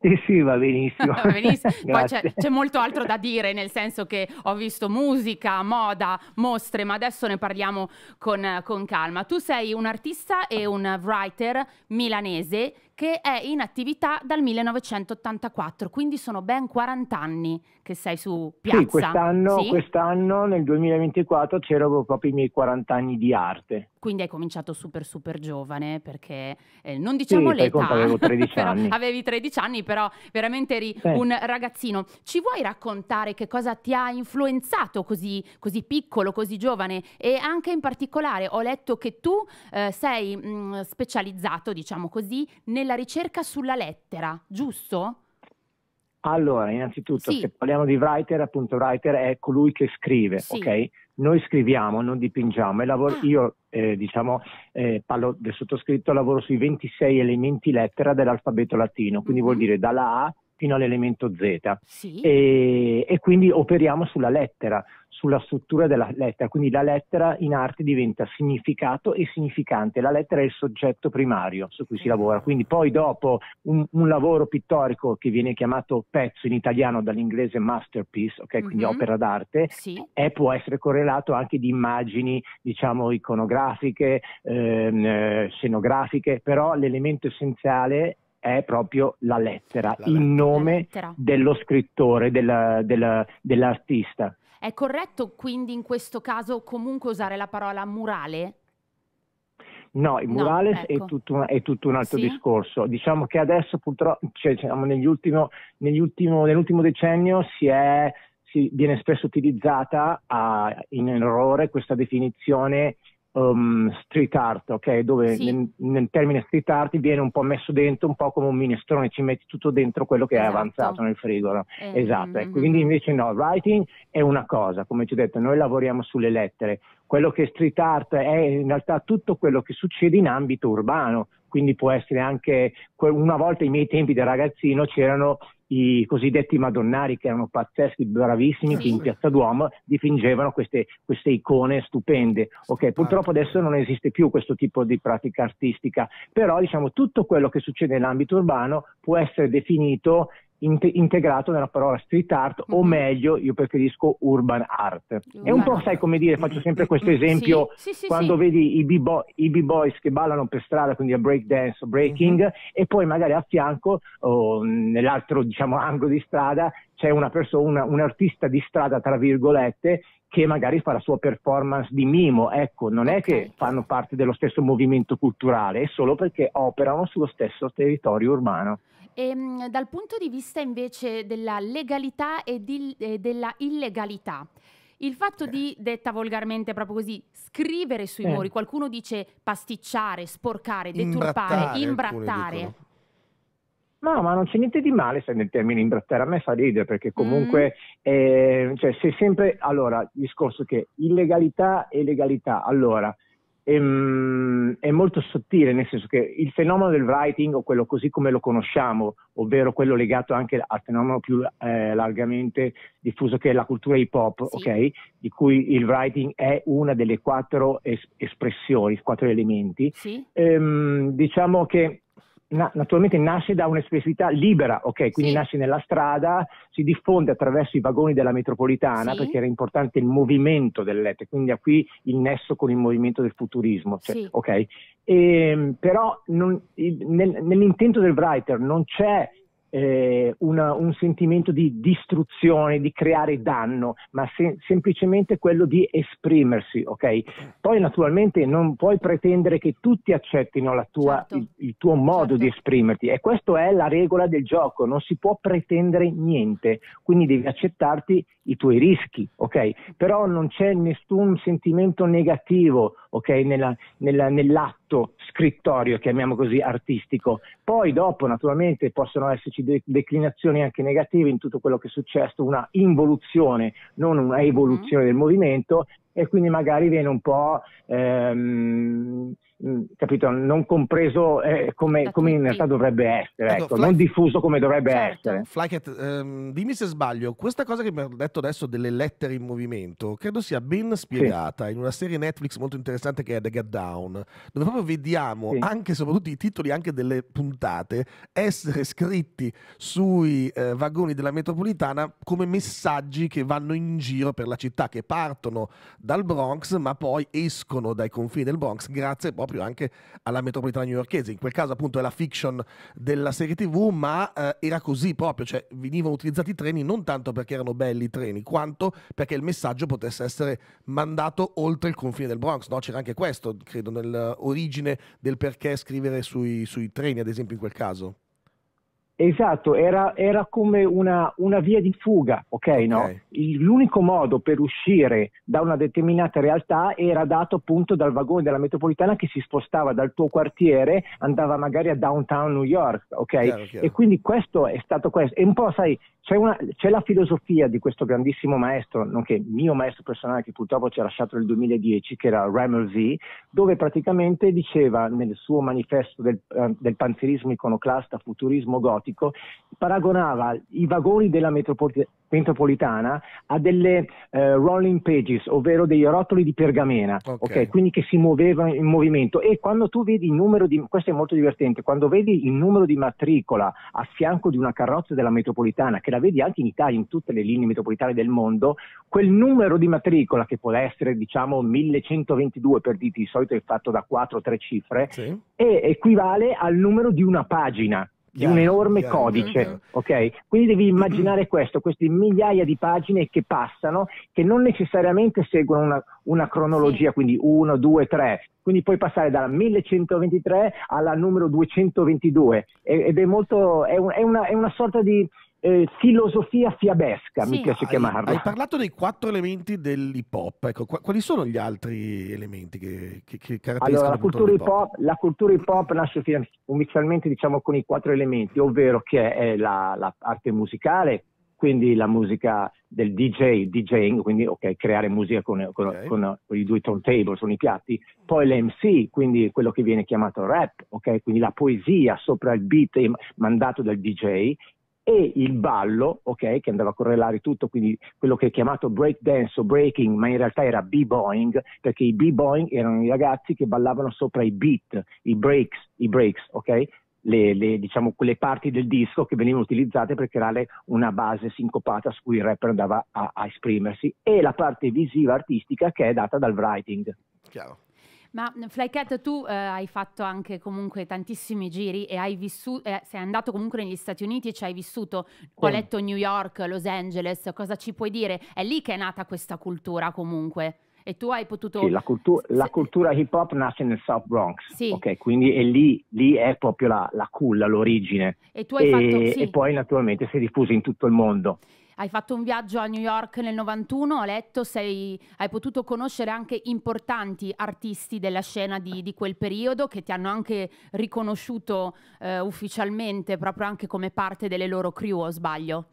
Sì, sì, va benissimo. va benissimo. Poi c'è, c'è, molto altro da dire, nel senso che ho visto musica, moda, mostre, ma adesso ne parliamo con, con calma. Tu sei un artista e un writer milanese che è in attività dal 1984, quindi sono ben 40 anni che sei su piazza. Sì, quest'anno, sì? quest'anno nel 2024 c'erano proprio i miei 40 anni di arte. Quindi hai cominciato super super giovane perché eh, non diciamo sì, l'età, avevo 13 anni. avevi 13 anni però veramente eri sì. un ragazzino. Ci vuoi raccontare che cosa ti ha influenzato così, così, piccolo, così giovane e anche in particolare ho letto che tu eh, sei mh, mm, specializzato diciamo così nel della ricerca sulla lettera, giusto? Allora, innanzitutto, sì. se parliamo di writer, appunto, writer è colui che scrive, sì. ok? Noi scriviamo, non dipingiamo. Lavoro, ah. io, eh, diciamo, eh, parlo del sottoscritto, lavoro sui 26 elementi lettera dell'alfabeto latino, quindi mm-hmm. vuol dire dalla A fino all'elemento Z sì. e, e quindi operiamo sulla lettera, sulla struttura della lettera, quindi la lettera in arte diventa significato e significante, la lettera è il soggetto primario su cui si lavora, quindi poi dopo un, un lavoro pittorico che viene chiamato pezzo in italiano dall'inglese masterpiece, okay, quindi mm-hmm. opera d'arte, sì. è, può essere correlato anche di immagini diciamo iconografiche, ehm, scenografiche, però l'elemento essenziale è proprio la lettera, la lettera. il nome lettera. dello scrittore, della, della, dell'artista. È corretto quindi in questo caso comunque usare la parola murale? No, il murales no, ecco. è, tutto un, è, tutto un, altro sì? discorso. Diciamo che adesso purtroppo, cioè, diciamo, nell'ultimo, nell'ultimo, nell'ultimo decennio si è, si viene spesso utilizzata a, in errore questa definizione um, street art, ok? Dove sì. nel, nel, termine street art viene un po' messo dentro, un po' come un minestrone, ci metti tutto dentro quello che esatto. è avanzato nel frigo. No? Eh, esatto, mm-hmm. quindi mm. invece no, writing è una cosa, come ci ho detto, noi lavoriamo sulle lettere, quello che è street art è in realtà tutto quello che succede in ambito urbano, quindi può essere anche una volta ai miei tempi da ragazzino c'erano i cosiddetti madonnari che erano pazzeschi, bravissimi, sì. che in Piazza Duomo dipingevano queste, queste icone stupende. Ok, esatto. purtroppo adesso non esiste più questo tipo di pratica artistica, però diciamo tutto quello che succede nell'ambito urbano può essere definito integrato nella parola street art mm-hmm. o meglio io preferisco urban art urban. è un po' sai come dire faccio sempre mm-hmm. questo mm-hmm. esempio sì, sì, sì, quando vedi i, b-bo- i b-boys che ballano per strada quindi a break dance o breaking mm-hmm. e poi magari a fianco o nell'altro diciamo angolo di strada c'è una persona un artista di strada tra virgolette che magari fa la sua performance di mimo, ecco, non è che fanno parte dello stesso movimento culturale, è solo perché operano sullo stesso territorio urbano. E, ehm, dal punto di vista invece della legalità e, di, e della illegalità, il fatto eh. di, detta volgarmente proprio così, scrivere sui eh. muri, qualcuno dice pasticciare, sporcare, deturpare, imbrattare. No, ma non c'è niente di male se nel termine imbrattare a me fa ridere perché comunque mm. eh, cioè, se sempre allora il discorso che illegalità e legalità allora Ehm, è, molto sottile, nel senso che il fenomeno del writing, o quello così come lo conosciamo, ovvero quello legato anche al fenomeno più eh, largamente diffuso che è la cultura hip hop, sì. okay? di cui il writing è una delle quattro es- espressioni, quattro elementi, sì. ehm, diciamo che na- naturalmente nasce da un'espressività libera, ok? Quindi sì. nasce nella strada, si diffonde attraverso i vagoni della metropolitana sì. perché era importante il movimento dell'ETE, quindi da qui il nesso con il movimento del futurismo, cioè, sì. ok? E, ehm, però non, il, nel, nell'intento del writer non c'è eh, una, un sentimento di distruzione, di creare danno, ma se, semplicemente quello di esprimersi, ok? Poi naturalmente non puoi pretendere che tutti accettino tua, certo. il, il, tuo modo certo. di esprimerti e questa è la regola del gioco, non si può pretendere niente, quindi devi accettarti i tuoi rischi, ok? Però non c'è nessun sentimento negativo, ok? Nella, nella, nell'atto tratto scrittorio, chiamiamo così, artistico. Poi dopo naturalmente possono esserci de- declinazioni anche negative in tutto quello che è successo, una involuzione, non una evoluzione mm-hmm. del movimento e quindi magari viene un po' ehm, Mm, capito, non compreso eh, come, come, in realtà dovrebbe essere, ecco, ecco, Fly... non diffuso come dovrebbe certo. essere. Flycat, ehm, dimmi se sbaglio, questa cosa che mi ha detto adesso delle lettere in movimento, credo sia ben spiegata sì. in una serie Netflix molto interessante che è The Get Down, dove proprio vediamo sì. anche e soprattutto i titoli anche delle puntate essere scritti sui eh, vagoni della metropolitana come messaggi che vanno in giro per la città, che partono dal Bronx ma poi escono dai confini del Bronx grazie proprio proprio anche alla metropolitana newyorchese. In quel caso appunto è la fiction della serie TV, ma eh, era così proprio, cioè venivano utilizzati i treni non tanto perché erano belli i treni, quanto perché il messaggio potesse essere mandato oltre il confine del Bronx. No? C'era anche questo, credo, nell'origine del perché scrivere sui, sui treni, ad esempio in quel caso. Esatto, era, era come una, una, via di fuga, ok? okay. Il, l'unico modo per uscire da una determinata realtà era dato appunto dal vagone della metropolitana che si spostava dal tuo quartiere, andava magari a downtown New York, ok? Chiaro, chiaro. E quindi questo è stato questo. E un po', sai, c'è, una, c'è, la filosofia di questo grandissimo maestro, nonché mio maestro personale che purtroppo ci ha lasciato nel 2010, che era Ramel V, dove praticamente diceva nel suo manifesto del, eh, del panzerismo iconoclasta, futurismo gotico, paragonava i vagoni della metropoli- metropolitana a delle eh, rolling pages, ovvero dei rotoli di pergamena, okay. Okay? quindi che si muovevano in movimento. E quando tu vedi il numero di, questo è molto divertente, quando vedi il numero di matricola a fianco di una carrozza della metropolitana, che era la vedi anche in Italia, in tutte le linee metropolitane del mondo, quel numero di matricola che può essere diciamo 1122 per dirti di solito è fatto da 4 o 3 cifre, sì. e equivale al numero di una pagina di un enorme yeah, codice, yeah, ok? Quindi devi immaginare questo, queste migliaia di pagine che passano, che non necessariamente seguono una, una cronologia, sì. quindi 1, 2, 3, quindi puoi passare dalla 1123 alla numero 222 ed è molto, è, un, è, una, è una sorta di eh, filosofia fiabesca, sì. mi piace hai, chiamarla. Hai parlato dei quattro elementi dell'hip hop, ecco, quali sono gli altri elementi che, che, che caratterizzano allora, la cultura hip hop? La cultura hip hop nasce ufficialmente diciamo, con i quattro elementi, ovvero che è la, la arte musicale, quindi la musica del DJ, DJing, quindi okay, creare musica con, con, okay. con, con i due turntable, sono i piatti, poi l'MC, quindi quello che viene chiamato rap, okay? quindi la poesia sopra il beat mandato dal DJ e il ballo, okay, che andava a correlare tutto, quindi quello che è chiamato break dance o breaking, ma in realtà era b-boying, perché i b-boying erano i ragazzi che ballavano sopra i beat, i breaks, i breaks, ok? Le, le, diciamo, quelle parti del disco che venivano utilizzate per creare una base sincopata su cui il rapper andava a, a esprimersi e la parte visiva artistica che è data dal writing. Chiaro. Ma mm, Flycat, tu eh, hai fatto anche comunque tantissimi giri e hai vissuto, eh, sei andato comunque negli Stati Uniti, e ci hai vissuto, ho letto New York, Los Angeles, cosa ci puoi dire? È lì che è nata questa cultura comunque. E tu hai potuto... Sì, la, cultu- la cultura hip hop nasce nel South Bronx, sì. ok? Quindi è lì, lì, è proprio la, la culla, l'origine. E, tu hai e, fatto, sì. e poi naturalmente si è diffusa in tutto il mondo hai fatto un viaggio a New York nel 91, ho letto, sei, hai potuto conoscere anche importanti artisti della scena di, di quel periodo che ti hanno anche riconosciuto eh, ufficialmente proprio anche come parte delle loro crew, o sbaglio?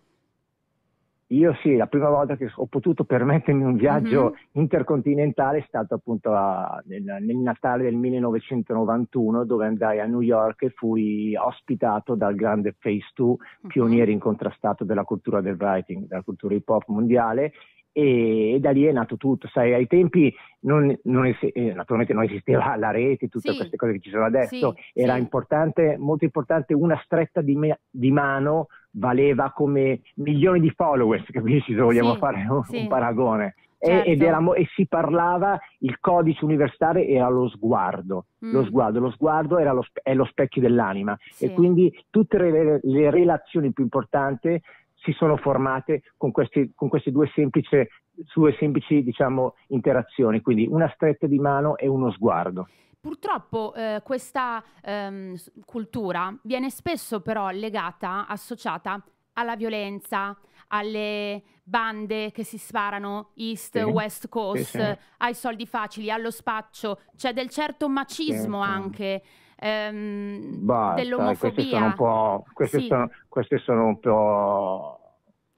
Io sì, la prima volta che ho potuto permettermi un viaggio mm-hmm. intercontinentale è stato appunto a, nel, nel, Natale del 1991 dove andai a New York e fui ospitato dal grande Face 2, mm-hmm. pioniere incontrastato della cultura del writing, della cultura hip hop mondiale e, da lì è nato tutto. Sai, ai tempi non, non es- eh, naturalmente non esisteva la rete, tutte sì, queste cose che ci sono adesso, sì, era sì. importante, molto importante una stretta di, me- di, mano valeva come milioni di followers, capisci se vogliamo fare un, un paragone. Certo. Ed era, e si parlava, il codice universitario era lo sguardo, mm. lo sguardo, lo sguardo lo, è lo specchio dell'anima e quindi tutte le, le relazioni più importanti si sono formate con, questi, con queste due, semplice, due semplici diciamo, interazioni, quindi una stretta di mano e uno sguardo. Purtroppo eh, questa ehm, cultura viene spesso però legata, associata alla violenza, alle bande che si sparano East, sì, West Coast, sì, sì. ai soldi facili, allo spaccio, c'è del certo macismo anche ehm, Basta, dell'omofobia. Queste sono, queste, sì. sono, queste sono un po',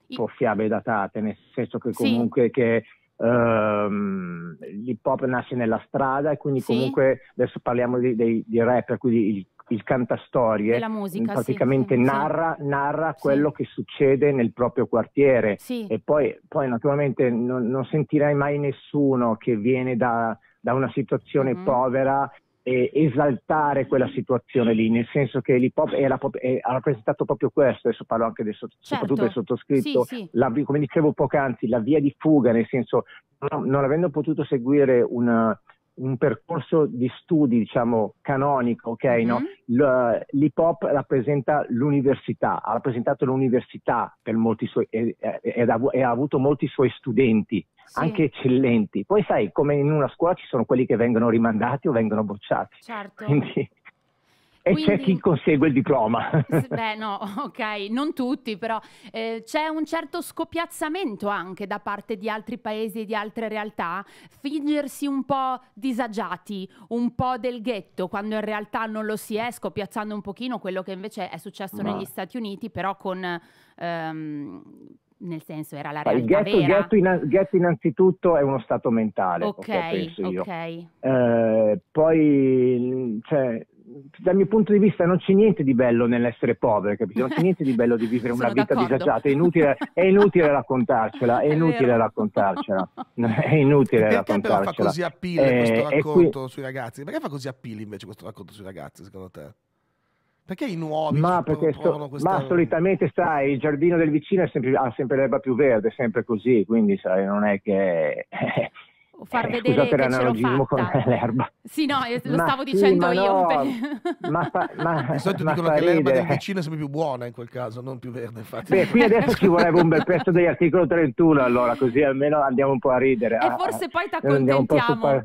un po', fiabe datate, nel senso che comunque sì. che Um, l'hip hop nasce nella strada e quindi sì. comunque adesso parliamo di, di, di rapper, quindi il, il cantastorie musica, praticamente sì, narra, sì. narra, quello che succede nel proprio quartiere e poi, poi naturalmente non, non, sentirai mai nessuno che viene da, da una situazione mm-hmm. povera eh, esaltare quella situazione lì, nel senso che l'hip hop eh, ha rappresentato proprio questo, adesso parlo anche del, certo. del sottoscritto, sì, sì. La, come dicevo poc'anzi, la via di fuga, nel senso non, non avendo potuto seguire una, un percorso di studi, diciamo, canonico, ok? Mm-hmm. No? l'hip hop rappresenta l'università, ha rappresentato l'università per molti suoi, e, e, e, ha avuto molti suoi studenti, sì. anche eccellenti. Poi sai, come in una scuola ci sono quelli che vengono rimandati o vengono bocciati. Certo. Quindi... E Quindi... c'è chi consegue il diploma. Beh, no, ok, non tutti, però eh, c'è un certo scopiazzamento anche da parte di altri paesi e di altre realtà, fingersi un po' disagiati, un po' del ghetto, quando in realtà non lo si è, scopiazzando un pochino quello che invece è successo Ma... negli Stati Uniti, però con... Ehm, nel senso era la realtà il ghetto, vera. Ghetto, innanzitutto è uno stato mentale, ok, okay, okay. Eh, poi cioè, dal mio punto di vista non c'è niente di bello nell'essere povero, capito? Non c'è niente di bello di vivere una vita d'accordo. disagiata, è inutile, è inutile raccontarcela, è inutile è raccontarcela, è inutile perché raccontarcela. Perché fa così appeal eh, questo racconto qui... sui ragazzi? Perché fa così appeal invece questo racconto sui ragazzi secondo te? Perché i nuovi ma, perché so, questa... ma solitamente sai, il giardino del vicino sempre, ha sempre l'erba più verde, sempre così, quindi sai, non è che... O far eh, vedere che ce l'ho fatta. con l'erba. Sì, no, eh, lo ma stavo sì, dicendo io. No, per... ma, fa, ma, Di solito ma dicono che l'erba del vicino è sempre più buona in quel caso, non più verde, infatti. Beh, qui adesso ci vorrebbe un bel pezzo degli articoli 31, allora, così almeno andiamo un po' a ridere. E ah, forse poi ti eh, accontentiamo. Par...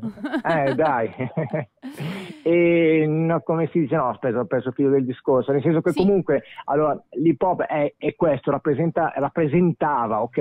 Eh, dai. e no, come si dice, no, aspetta, ho perso il filo del discorso, nel senso che sì. comunque allora, l'hip hop è, è, questo, rappresentava ok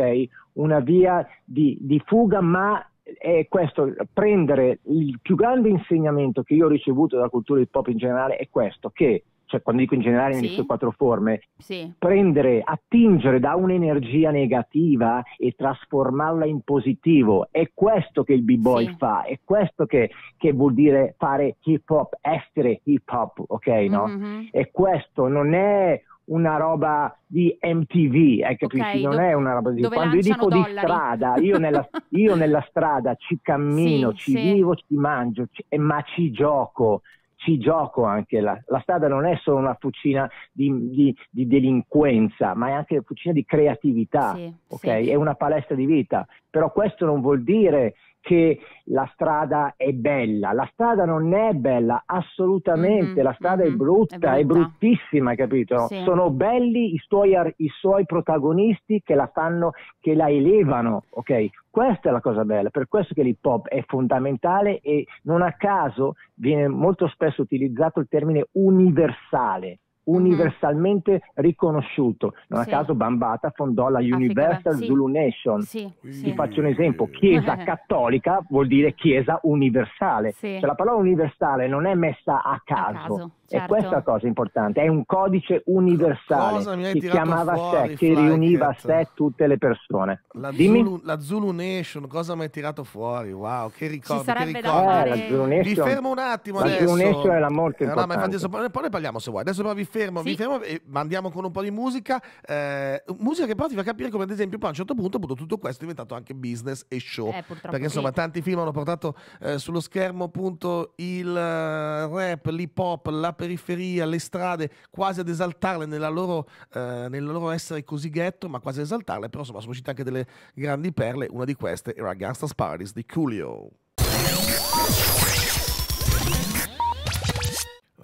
una via di, di fuga, ma è questo, prendere il più grande insegnamento che io ho ricevuto dalla cultura hip hop in generale è questo, che cioè quando dico in generale nelle sue quattro forme, sì. prendere, attingere da un'energia negativa e trasformarla in positivo, è questo che il b-boy sì. fa, è questo che, che, vuol dire fare hip hop, essere hip hop, ok? No? Mm-hmm. E questo non è una roba di MTV, hai capito? Okay, non do- è una roba di... Quando io dico dollari. di strada, io nella, io nella, strada ci cammino, sì, ci sì. vivo, ci mangio, ci, ma ci gioco, ci gioco anche, la, la strada non è solo una fucina di, di, di, delinquenza, ma è anche una fucina di creatività, sì, okay? sì. è una palestra di vita, però questo non vuol dire che la strada è bella. La strada non è bella, assolutamente. Mm-hmm, la strada mm-hmm, è, brutta, è, brutta, è bruttissima, capito? Sì. Sono belli i suoi, i suoi, protagonisti che la fanno, che la elevano, ok? Questa è la cosa bella, per questo che l'hip hop è fondamentale e non a caso viene molto spesso utilizzato il termine universale. Mm-hmm. universalmente riconosciuto. Non sì. a caso Bambata fondò la Universal Africa, Zulu Nation. Sì, Ti faccio un esempio, Chiesa cattolica vuol dire Chiesa universale, cioè la parola universale non è messa a caso. A caso. Certo. E questa la cosa importante, è un codice universale. che chiamava fuori, sé, che riuniva a sé tutte le persone. La Zulu, la Zulu, Nation, cosa mi hai tirato fuori? Wow, che ricordo. Che ricordo. Eh, Nation, vi fermo un attimo la adesso. La Zulu Nation era molto eh, importante. No, adesso, poi ne parliamo se vuoi. Adesso però vi fermo, sì. vi fermo e mandiamo con un po' di musica. Eh, musica che però ti fa capire come ad esempio poi a un certo punto tutto questo è diventato anche business e show. Eh, perché insomma sì. tanti film hanno portato eh, sullo schermo appunto il eh, rap, l'hip hop, la periferia, le strade, quasi ad esaltarle loro, eh, nel loro essere così ghetto, ma quasi ad esaltarle, però insomma sono uscite anche delle grandi perle, una di queste era Gangsta's Paradise di Coolio.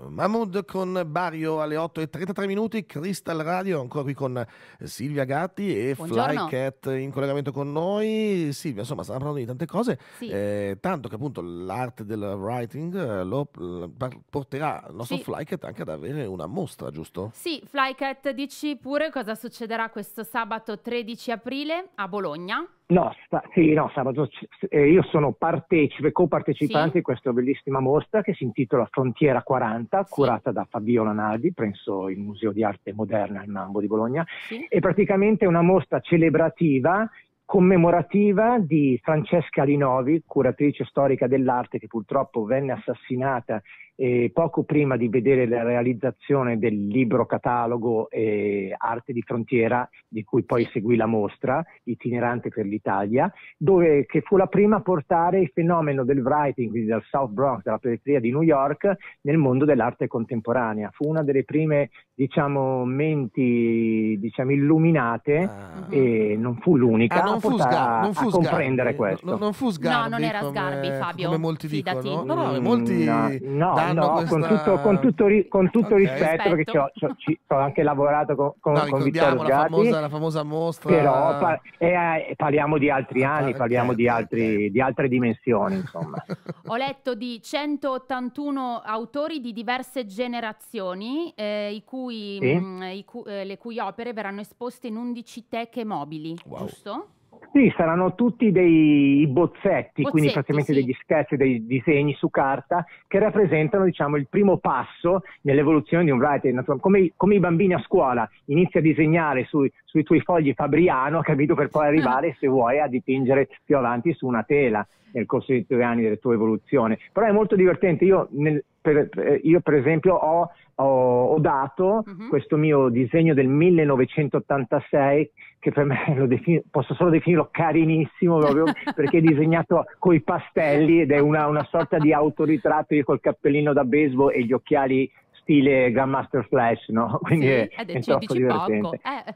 Mahmood con Bario alle 8 e 33 minuti, Crystal Radio ancora qui con Silvia Gatti e Flycat in collegamento con noi. Silvia, insomma, stiamo parlando di tante cose, sì. eh, tanto che appunto l'arte del writing eh, lo porterà il nostro sì. Flycat anche ad avere una mostra, giusto? Sì, Flycat, dici pure cosa succederà questo sabato 13 aprile a Bologna. No, sta, sì, no, sabato eh, io sono partecipe, copartecipante sì. di questa bellissima mostra che si intitola Frontiera 40, sì. curata da Fabio Lanaldi presso il Museo di Arte Moderna al Mambo di Bologna. Sì. È praticamente una mostra celebrativa commemorativa di Francesca Linovi, curatrice storica dell'arte che purtroppo venne assassinata e poco prima di vedere la realizzazione del libro catalogo eh, Arte di frontiera, di cui poi seguì la mostra itinerante per l'Italia, dove, che fu la prima a portare il fenomeno del writing, quindi del South Bronx, della periferia di New York, nel mondo dell'arte contemporanea. Fu una delle prime diciamo, menti diciamo, illuminate ah. e non fu l'unica ah, non fu Sgar- non fu a comprendere Sgarbi. questo. No, non fu Sgarbi, no, non era come, Sgarbi, Fabio. Come molti Fidati. dicono. No, no, mm, molti no, no, no, questa... con tutto, con tutto, ri, con tutto okay. rispetto, perché c'ho, c'ho, anche lavorato con, con, no, con Vittorio la famosa, la famosa mostra... Però par- eh, parliamo di altri ah, anni, parliamo di, altri, di altre dimensioni, insomma. Ho letto di 181 autori di diverse generazioni, eh, i cui, sì? mh, mm, i cu- eh, le cui opere verranno esposte in 11 teche mobili, wow. giusto? Sì, saranno tutti dei bozzetti, bozzetti quindi praticamente sì. degli scherzi, dei disegni su carta che rappresentano diciamo, il primo passo nell'evoluzione di un writer. Come, come i bambini a scuola, inizi a disegnare sui, sui tuoi fogli Fabriano, capito, per poi arrivare, ah. se vuoi, a dipingere più avanti su una tela nel corso dei tuoi anni della tua evoluzione. Però è molto divertente. Io nel, per, eh, io per esempio ho, ho, ho dato uh-huh. questo mio disegno del 1986 che per me lo defin- posso solo definirlo carinissimo proprio perché è disegnato con i pastelli ed è una, una sorta di autoritratto io col cappellino da baseball e gli occhiali stile Grandmaster Flash no? quindi sì, è, eh, è, è troppo divertente eh.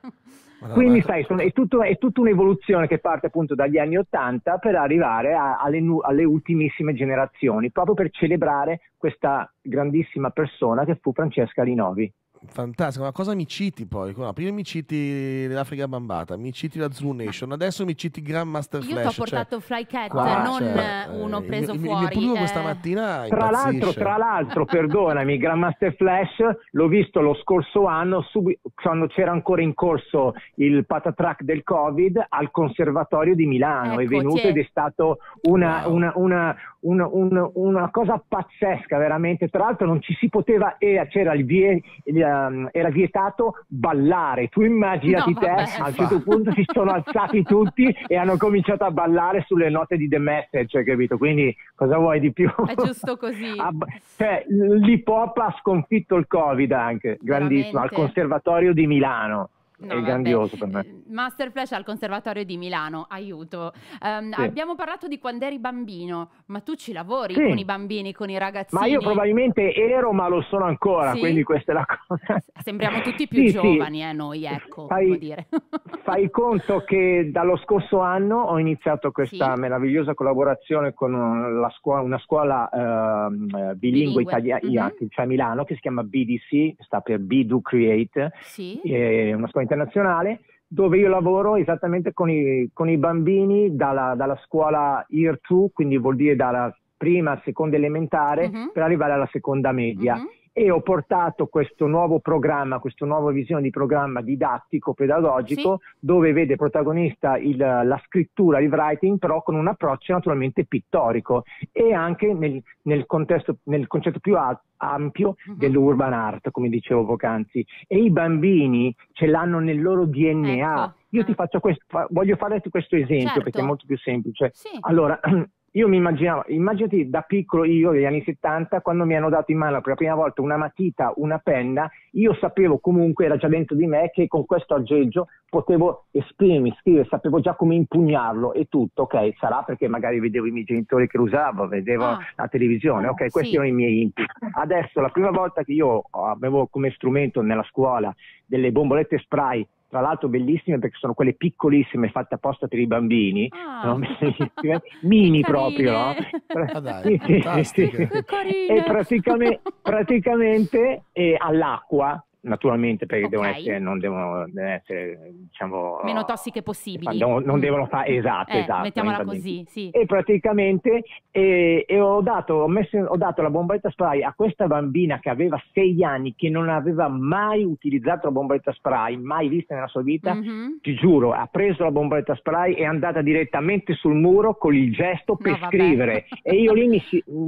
Quindi sai, sono, è, tutto, è, tutta un'evoluzione che parte appunto dagli anni Ottanta per arrivare a, alle, alle, ultimissime generazioni, proprio per celebrare questa grandissima persona che fu Francesca Rinovi fantastico, ma cosa mi citi poi? prima mi citi l'Africa Bambata, mi citi la Zoo Nation, adesso mi citi Grandmaster Flash. Io ti ho cioè, portato cioè, Flycat, qua, non cioè, uno eh, preso il, fuori. Il mio eh. questa mattina tra l'altro, tra l'altro, perdonami, Grandmaster Flash l'ho visto lo scorso anno, subi- quando c'era ancora in corso il patatrack del Covid, al Conservatorio di Milano. Ecco, è venuto c'è. ed è stato una, wow. una, una una, una, una, cosa pazzesca veramente. Tra l'altro non ci si poteva, eh, c'era il, vie, il, ehm, era vietato ballare. Tu immaginati no, te, a un certo punto si sono alzati tutti e hanno cominciato a ballare sulle note di The Message, capito? Quindi cosa vuoi di più? È giusto così. a, cioè, l'hip hop ha sconfitto il Covid anche, grandissimo, Veramente. al Conservatorio di Milano no, è vabbè. grandioso per me. Eh, Master Flash al Conservatorio di Milano, aiuto. Um, sì. Abbiamo parlato di quando eri bambino, ma tu ci lavori sì. con i bambini, con i ragazzini? Ma io probabilmente ero, ma lo sono ancora, sì? quindi questa è la cosa. Sembriamo tutti più giovani, eh, noi, ecco, fai, dire. fai conto che dallo scorso anno ho iniziato questa meravigliosa collaborazione con una scuola, una scuola ehm, eh, bilingue, bilingue. italiana, mm-hmm. cioè a Milano, che si chiama BDC, sta per Be Do Create, sì. è una scuola internazionale internazionale dove io lavoro esattamente con i, con i bambini dalla, dalla scuola year 2 quindi vuol dire dalla prima, seconda elementare, uh-huh. per arrivare alla seconda media. Uh-huh e ho portato questo nuovo programma, questa nuova visione di programma didattico, pedagogico, sì. dove vede protagonista il, la scrittura, il writing, però con un approccio naturalmente pittorico e anche nel, nel, contesto, nel concetto più alto ampio mhm. dell'urban art, come dicevo poc'anzi, e i bambini ce l'hanno nel loro DNA. Ecco. Io ti ah. faccio questo, voglio fare questo esempio certo. perché è certo. molto più semplice. Sì. Allora, Io mi immaginavo, immaginati da piccolo io negli anni 70, quando mi hanno dato in mano per la prima volta una matita, una penna, io sapevo comunque, era già dentro di me, che con questo aggeggio potevo esprimermi, scrivere, sapevo già come impugnarlo e tutto, ok? Sarà perché magari vedevo i miei genitori che lo usavano, vedevo ah. la televisione, ok? Questi sì. erano i miei input. Adesso, la prima volta che io avevo come strumento nella scuola delle bombolette spray tra l'altro bellissime perché sono quelle piccolissime fatte apposta per i bambini, ah. no? mini proprio, no? Ah, dai, sì, sì, sì. E praticamente, praticamente eh, all'acqua, naturalmente perché okay. devono essere, non devono essere, diciamo... Meno tossiche possibili. Eh, non, mm. devono fare, esatto, eh, esatto. Mettiamola così, sì. E praticamente eh, e ho, dato, ho, messo, ho, dato, la bombetta spray a questa bambina che aveva sei anni, che non aveva mai utilizzato la bombetta spray, mai vista nella sua vita, mm-hmm. ti giuro, ha preso la bombetta spray e è andata direttamente sul muro con il gesto per no, scrivere. E io lì, mi,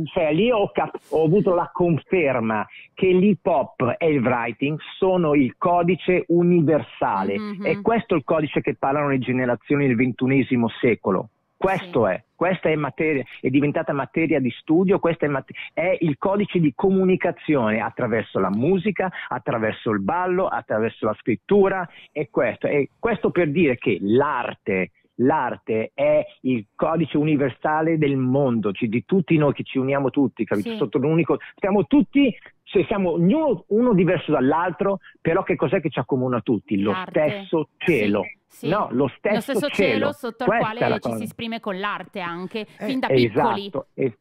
cioè, lì ho, cap- ho avuto la conferma che l'hip hop e il writing sono il codice universale mm-hmm. e questo è il codice che parlano le generazioni del ventunesimo secolo. Questo sì. è, questa è materia, è diventata materia di studio, questo è, mater- è, il codice di comunicazione attraverso la musica, attraverso il ballo, attraverso la scrittura e questo. E questo per dire che l'arte, l'arte è il codice universale del mondo, cioè di tutti noi che ci uniamo tutti, capito? Sì. Sotto un siamo tutti cioè siamo ognuno uno diverso dall'altro, però che cos'è che ci accomuna tutti? Lo l'arte. stesso cielo. Sì, sì. No, lo stesso, lo stesso cielo, cielo, sotto Questa il quale ci cosa. si esprime con l'arte anche, eh, fin da piccoli. es- esatto. eh,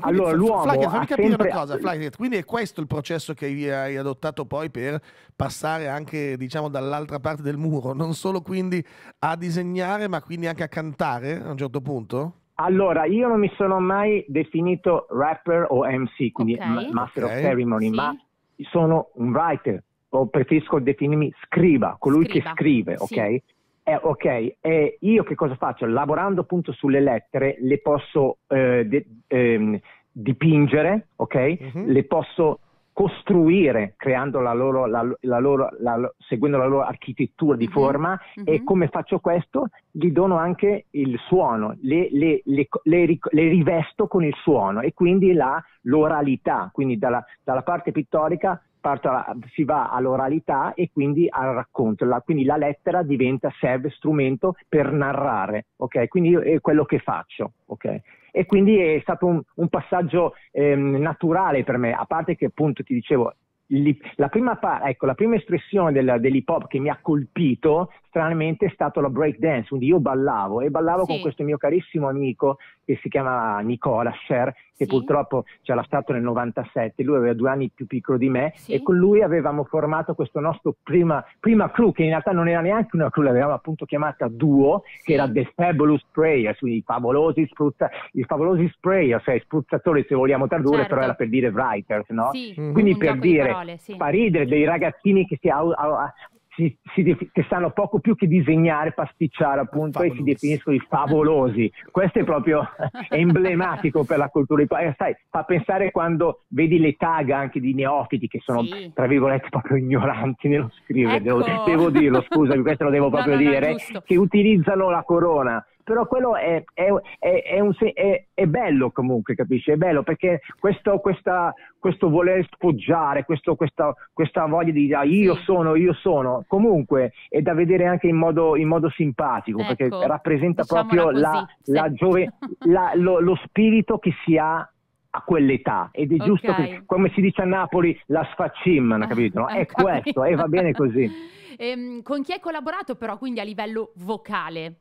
allora, l'uomo Flaget, fammi capire sempre... una cosa, Flaget, quindi è questo il processo che hai adottato poi per passare anche, diciamo, dall'altra parte del muro, non solo quindi a disegnare, ma quindi anche a cantare a un certo punto? Allora, io non mi sono mai definito rapper o MC, quindi okay. Master okay. of Ceremony, sì. ma sono un writer, o preferisco definirmi scriva, colui scriva. che scrive, sì. ok? Eh, ok, eh, io che cosa faccio? Lavorando appunto sulle lettere le posso eh, de- ehm, dipingere, ok? Mm-hmm. Le posso costruire creando la loro, la, la loro la, seguendo la loro architettura di mhm. forma mm-hmm. e mhm. come faccio questo gli dono anche il suono le, le, le, le rivesto con il suono e quindi la, l'oralità quindi dalla, dalla parte pittorica alla, si va all'oralità e quindi al racconto quindi la lettera diventa serve strumento per narrare ok quindi è quello che faccio ok e quindi è stato un, un passaggio ehm, naturale per me, a parte che appunto ti dicevo la prima, ecco, la prima, espressione del, dell'hip hop che mi ha colpito stranamente è stato la break dance, quindi io ballavo e ballavo sì. con questo mio carissimo amico che si chiama Nicola Sher, che sì. purtroppo ci ha lasciato nel 97, lui aveva due anni più piccolo di me sì. e con lui avevamo formato questo nostro prima, prima crew, che in realtà non era neanche una crew, l'avevamo appunto chiamata duo, sì. che era The Fabulous Prayers, quindi i favolosi, spruzza, i favolosi sprayers, cioè spruzzatori se vogliamo tradurre, certo. però era certo. per dire writers, no? Quindi per dire, di parole, fa ridere dei ragazzini che si au- au- si, si, che sanno poco più che disegnare, pasticciare appunto Favolosi. e si definiscono i favolosi. Questo è proprio è emblematico per la cultura italiana. Eh, sai, fa pensare quando vedi le tag anche di neofiti che sono sì. tra virgolette proprio ignoranti nello scrivere, ecco. devo, devo, dirlo, scusami, questo lo devo proprio no, no, dire, no, eh, che utilizzano la corona però quello è, è, è, un, è, bello comunque, capisci? È bello perché questo, questa, questo voler sfoggiare, questo, questa, questa, voglia di dire ah, io sono, io sono, comunque è da vedere anche in modo, in modo simpatico ecco, perché rappresenta proprio la, la giove, la, lo, lo spirito che si ha a quell'età ed è giusto okay. che, come si dice a Napoli, la sfaccimano, capito? No? È capito. questo e va bene così. ehm, con chi hai collaborato però quindi a livello vocale?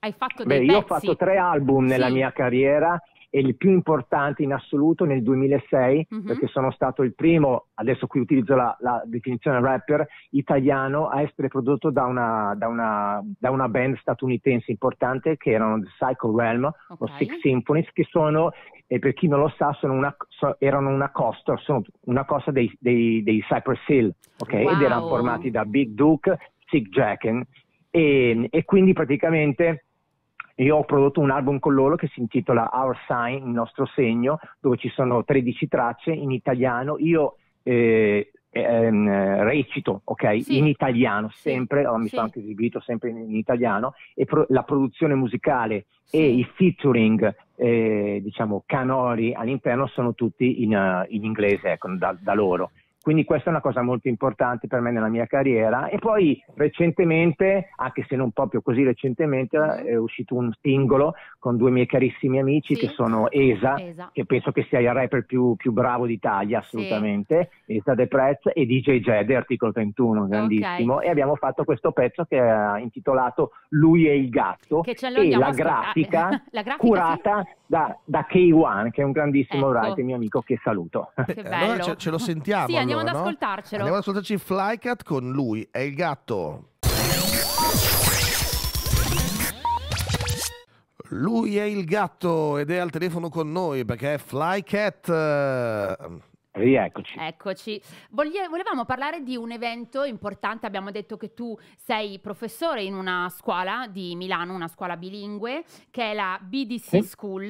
Hai fatto dei Beh, pezzi. Io ho fatto tre album nella mia carriera e il più importante in assoluto nel 2006 uh-huh. Mhm. perché sono stato il primo, adesso qui utilizzo la, la definizione rapper, italiano a essere prodotto da una, da una, da una band statunitense importante che erano The Psycho Realm okay. o Six Symphonies che sono, e per chi non lo sa, una, so, erano una costa, sono una costa dei, dei, dei Cypress Hill okay? wow. ed erano formati da Big Duke, Sig Jacken e, e quindi praticamente io ho prodotto un album con loro che si intitola Our Sign, il nostro segno, dove ci sono 13 tracce in italiano. Io eh, ehm, recito, ok? Sì. In italiano, sempre, sì. Oh, mi sì. sono anche esibito sempre in, in italiano, e pro- la produzione musicale e i featuring, eh, diciamo, canori all'interno sono tutti in, uh, in inglese, ecco, da, da loro. Quindi questa è una cosa molto importante per me nella mia carriera. E poi recentemente, anche se non proprio così recentemente, mm-hmm. è uscito un singolo con due miei carissimi amici sì. che sono Esa, Esa, che penso che sia il rapper più, più bravo d'Italia assolutamente, sì. Esa The Prez e DJ Jed, articolo 31, grandissimo. Okay. E abbiamo fatto questo pezzo che è intitolato Lui e il gatto. Che ce e la, grafica la grafica, curata... Sì da, da K1, che è un grandissimo ecco. writer, mio amico, che saluto. Che eh, allora ce, ce, lo sentiamo. sì, andiamo allora, ad ascoltarcelo. No? Andiamo ad ascoltarci Flycat con lui, è il gatto. Lui è il gatto ed è al telefono con noi perché è Flycat. Rieccoci. Eccoci. Voglie- volevamo parlare di un evento importante, abbiamo detto che tu sei professore in una scuola di Milano, una scuola bilingue, che è la BDC sì. School,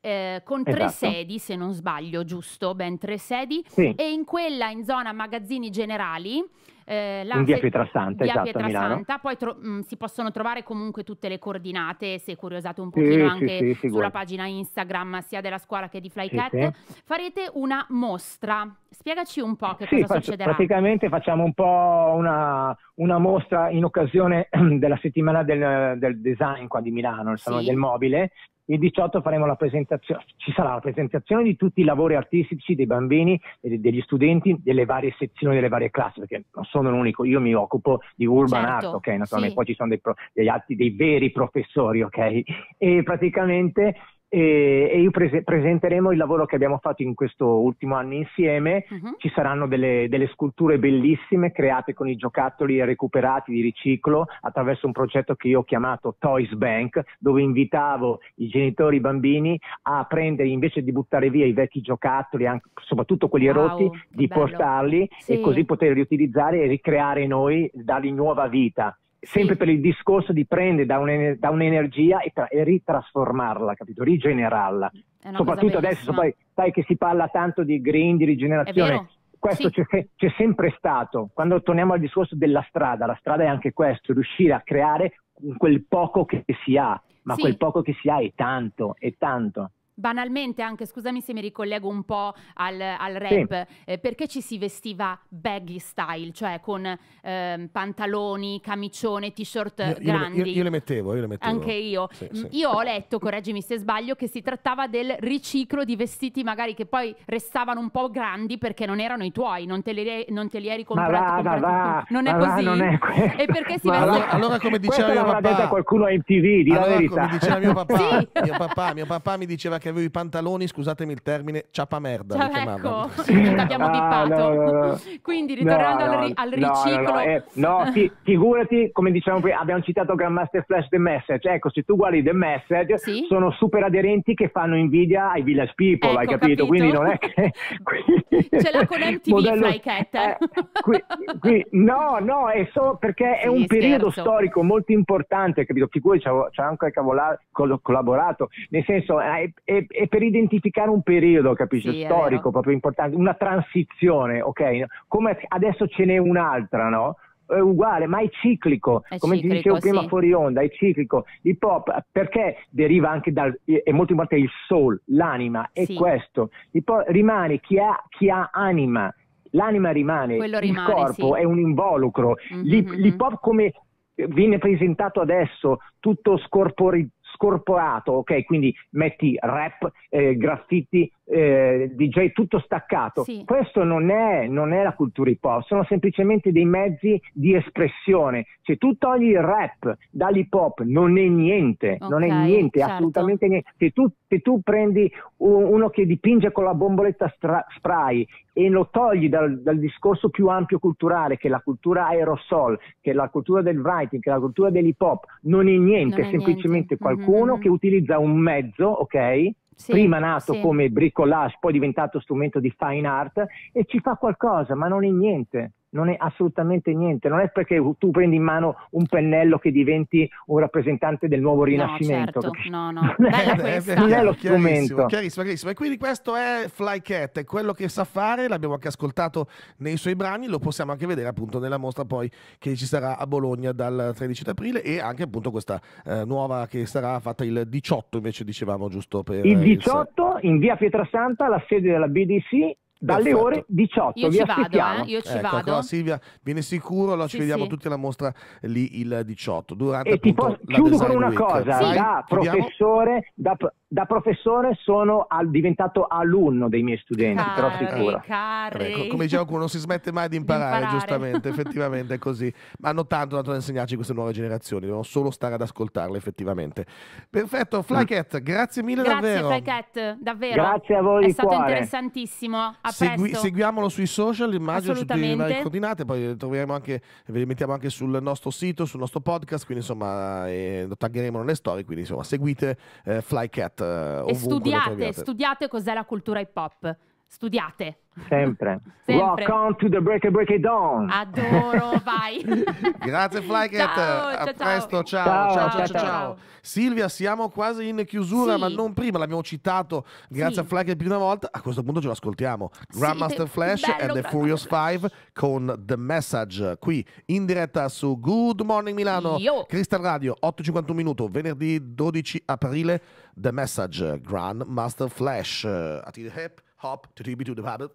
eh, con esatto. tre sedi, se non sbaglio, giusto? Ben tre sedi. Sì. E in quella in zona magazzini generali eh, la, in via Pietrasanta, via esatto, Pietrasanta. Poi tro- mh, mm, si possono trovare comunque tutte le coordinate se curiosate un pochino sì, anche sì, sì, sulla pagina Instagram sia della scuola che di Flycat. Farete una mostra. Spiegaci un po' che cosa fa- succederà. Praticamente facciamo un po' una, una mostra in occasione della settimana del, del design qua di Milano, il Salone del Mobile, il 18 faremo la presentazione, ci sarà la presentazione di tutti i lavori artistici dei bambini e degli studenti delle varie sezioni, delle varie classi, perché non sono l'unico, io mi occupo di urban certo, art, ok? Naturalmente sì. poi ci sono dei, pro, degli atti, dei veri professori, ok? E praticamente e, e io prese- presenteremo il lavoro che abbiamo fatto in questo ultimo anno insieme. Uh-huh. Ci saranno delle, delle, sculture bellissime create con i giocattoli recuperati di riciclo attraverso un progetto che io ho chiamato Toys Bank, dove invitavo i genitori e i bambini a prendere invece di buttare via i vecchi giocattoli, anche, soprattutto quelli wow, rotti, di bello. portarli sì. e così poter riutilizzare e ricreare noi, dargli nuova vita sempre per il discorso di prendere da, un, da un'energia e, tra, e, ritrasformarla, capito? Rigenerarla. Soprattutto adesso, poi, sai che si parla tanto di green, di rigenerazione. Questo sì. c'è, c'è, sempre stato. Quando torniamo al discorso della strada, la strada è anche questo, riuscire a creare quel poco che si ha, ma sì. quel poco che si ha è tanto, è tanto banalmente anche, scusami se mi ricollego un po' al, al rap, sì. eh, perché ci si vestiva baggy style, cioè con eh, pantaloni, camicione, t-shirt io, grandi? Io, io, io, le mettevo, io le mettevo. Anche io. Sì, mm, sì. Io ho letto, correggimi se sbaglio, che si trattava del riciclo di vestiti magari che poi restavano un po' grandi perché non erano i tuoi, non te li, non te li eri comprati. Ma va, va, non, è va non è così. e perché si vestiva? Allora, allora, come diceva mio papà... qualcuno a MTV, di allora, la verità. Come diceva mio papà, mio papà, mio papà mi diceva che che avevo i pantaloni, scusatemi il termine, ciapa merda. Cioè, ecco, l'abbiamo ah, No, no, no. Quindi ritornando al, ri- al, riciclo. Eh, no, ti, figurati, come diciamo prima, abbiamo citato Grandmaster Flash The Message. Ecco, se tu guardi The Message, sì? sono super aderenti che fanno invidia ai Village People, ecco, hai capito? capito? Quindi non è che... Ce l'ha con MTV modello... Flycat. Eh, qui, qui, no, no, è solo perché sì, è un scherzo. periodo storico molto importante, capito? Figurati, ci anche anche collaborato, nel senso eh, è, è è, per identificare un periodo, capisci? Sì, Storico, proprio importante, una transizione, ok? Come adesso ce n'è un'altra, no? è uguale, ma è ciclico, è come ciclico, dicevo prima sì. fuori onda, è ciclico. Hip hop perché deriva anche dal, è molto importante il soul, l'anima, è sì. questo. Hip hop rimane chi ha, chi ha anima, l'anima rimane, rimane il corpo sì. è un involucro. Mm-hmm, mm-hmm. L'hip hop come viene presentato adesso tutto scorpori- scorporato, ok? Quindi metti rap, eh, graffiti, eh, DJ, tutto staccato. Sì. Questo non è, non è, la cultura hip hop, sono semplicemente dei mezzi di espressione. Se tu togli il rap dall'hip hop non è niente, okay, non è niente, certo. assolutamente niente. Se tu se tu prendi uno che dipinge con la bomboletta stra- spray e lo togli dal, dal, discorso più ampio culturale, che è la cultura aerosol, che è la cultura del writing, che è la cultura dell'hip hop, non è niente, non è semplicemente niente. Mm-hmm, qualcuno mm-hmm. che utilizza un mezzo, ok? Sì, prima nato sì. come bricolage, poi diventato strumento di fine art e ci fa qualcosa, ma non è niente non è assolutamente niente, non è perché tu prendi in mano un pennello che diventi un rappresentante del nuovo rinascimento. No, certo. no, no. Non, è, non è lo strumento. Chiarissimo, chiarissimo, E quindi questo è Flycat, è quello che sa fare, l'abbiamo anche ascoltato nei suoi brani, lo possiamo anche vedere appunto nella mostra poi che ci sarà a Bologna dal 13 aprile e anche appunto questa eh, nuova che sarà fatta il 18 invece dicevamo giusto per... Il 18 il... in via Pietrasanta, la sede della BDC dalle ore 18. Io Vi ci aspettiamo. vado, eh? io ci ecco, vado. Allora Silvia, viene sicuro, allora sì, ci vediamo sì. tutti alla mostra lì il 18. Durante, e ti posso, chiudo con una week. cosa, sì. da, professore, da, da, professore, sono al, diventato alunno dei miei studenti, cari, però sicuro. Cari. Ecco, come dicevo, non si smette mai di imparare, di imparare. giustamente, effettivamente è così. Ma hanno tanto da insegnarci queste nuove generazioni, devono solo stare ad ascoltarle effettivamente. Perfetto, Flycat, grazie mille grazie, davvero. Grazie Flycat, davvero. Grazie a voi. È stato cuore. interessantissimo. Segui, seguiamolo sui social, immagino ci le coordinate, poi troviamo anche, ve le mettiamo anche sul nostro sito, sul nostro podcast, quindi insomma eh, lo taggheremo nelle storie, quindi insomma seguite eh, Flycat. Eh, e studiate, studiate cos'è la cultura hip hop studiate. Sempre. Sempre. Rock to the break and break it Dawn. Adoro, vai. Grazie Flycat, a ciao, presto, ciao ciao, ciao ciao ciao, ciao. Silvia, siamo quasi in chiusura, sì. ma non prima, l'abbiamo citato, grazie sì. a Flycat più di una volta, a questo punto ce l'ascoltiamo. Grandmaster sì, Flash bello, and the Furious Flash. Five con The Message, qui in diretta su Good Morning Milano, Io. Crystal Radio, 8.51 minuto, venerdì 12 aprile, The Message, Grandmaster Flash. A ti Hep hop to TB to the Bible.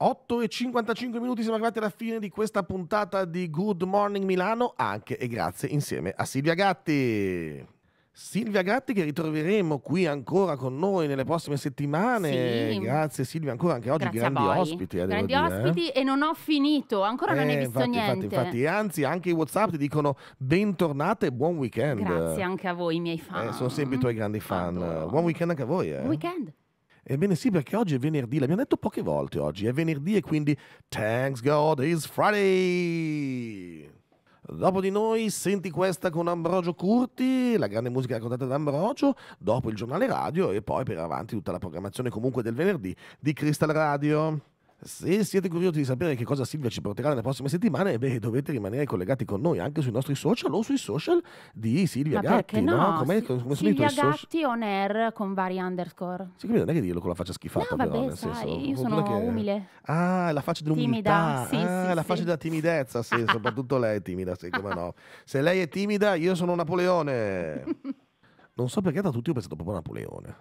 8 e 55 minuti siamo arrivati alla fine di questa puntata di Good Morning Milano, anche e grazie insieme a Silvia Gatti. Silvia Gatti che ritroveremo qui ancora con noi nelle prossime settimane. Sì. Grazie Silvia, ancora anche oggi Grazie grandi ospiti. Eh, grandi eh. ospiti e non ho finito, ancora eh, non ne ho visto infatti, niente. Infatti, infatti, anzi anche i Whatsapp ti dicono bentornate e buon weekend. Grazie anche a voi i miei fan. Eh, sono sempre i tuoi grandi fan. Adoro. Buon weekend anche a voi. Eh. Weekend. Ebbene sì, perché oggi è venerdì, l'abbiamo detto poche volte oggi, è venerdì e quindi Thanks God it's Friday! Dopo di noi senti questa con Ambrogio Curti, la grande musica raccontata da Ambrogio, dopo il giornale radio e poi per avanti tutta la programmazione comunque del venerdì di Crystal Radio. Se siete curiosi di sapere che cosa Silvia ci porterà nelle prossime settimane, beh, dovete rimanere collegati con noi anche sui nostri social o sui social di Silvia Ma Gatti. No, no? Come, come sono Silvia Gatti social? on air con vari underscore. Sì, quindi non è che dirlo con la faccia schifata, no, però, nel sai, senso, io sono che... umile. Ah, la faccia dell'umiltà. Timida, sì, ah, sì, la sì. faccia della timidezza, sì, soprattutto lei è timida, sì, come no. Se lei è timida, io sono Napoleone. non so perché da tutti ho pensato proprio a Napoleone.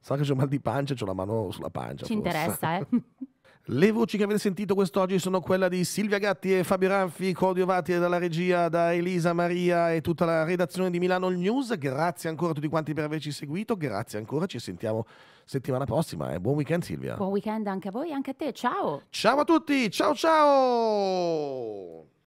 Sa so che ho mal di pancia e ho la mano sulla pancia. Ci forse. interessa, eh. Le voci che avete sentito quest'oggi sono quella di Silvia Gatti e Fabio Ranfi, coadiuvati dalla regia da Elisa Maria e tutta la redazione di Milano News. Grazie ancora a tutti quanti per averci seguito, grazie ancora, ci sentiamo settimana prossima e eh. buon weekend Silvia. Buon weekend anche a voi, e anche a te, ciao. Ciao a tutti, ciao ciao.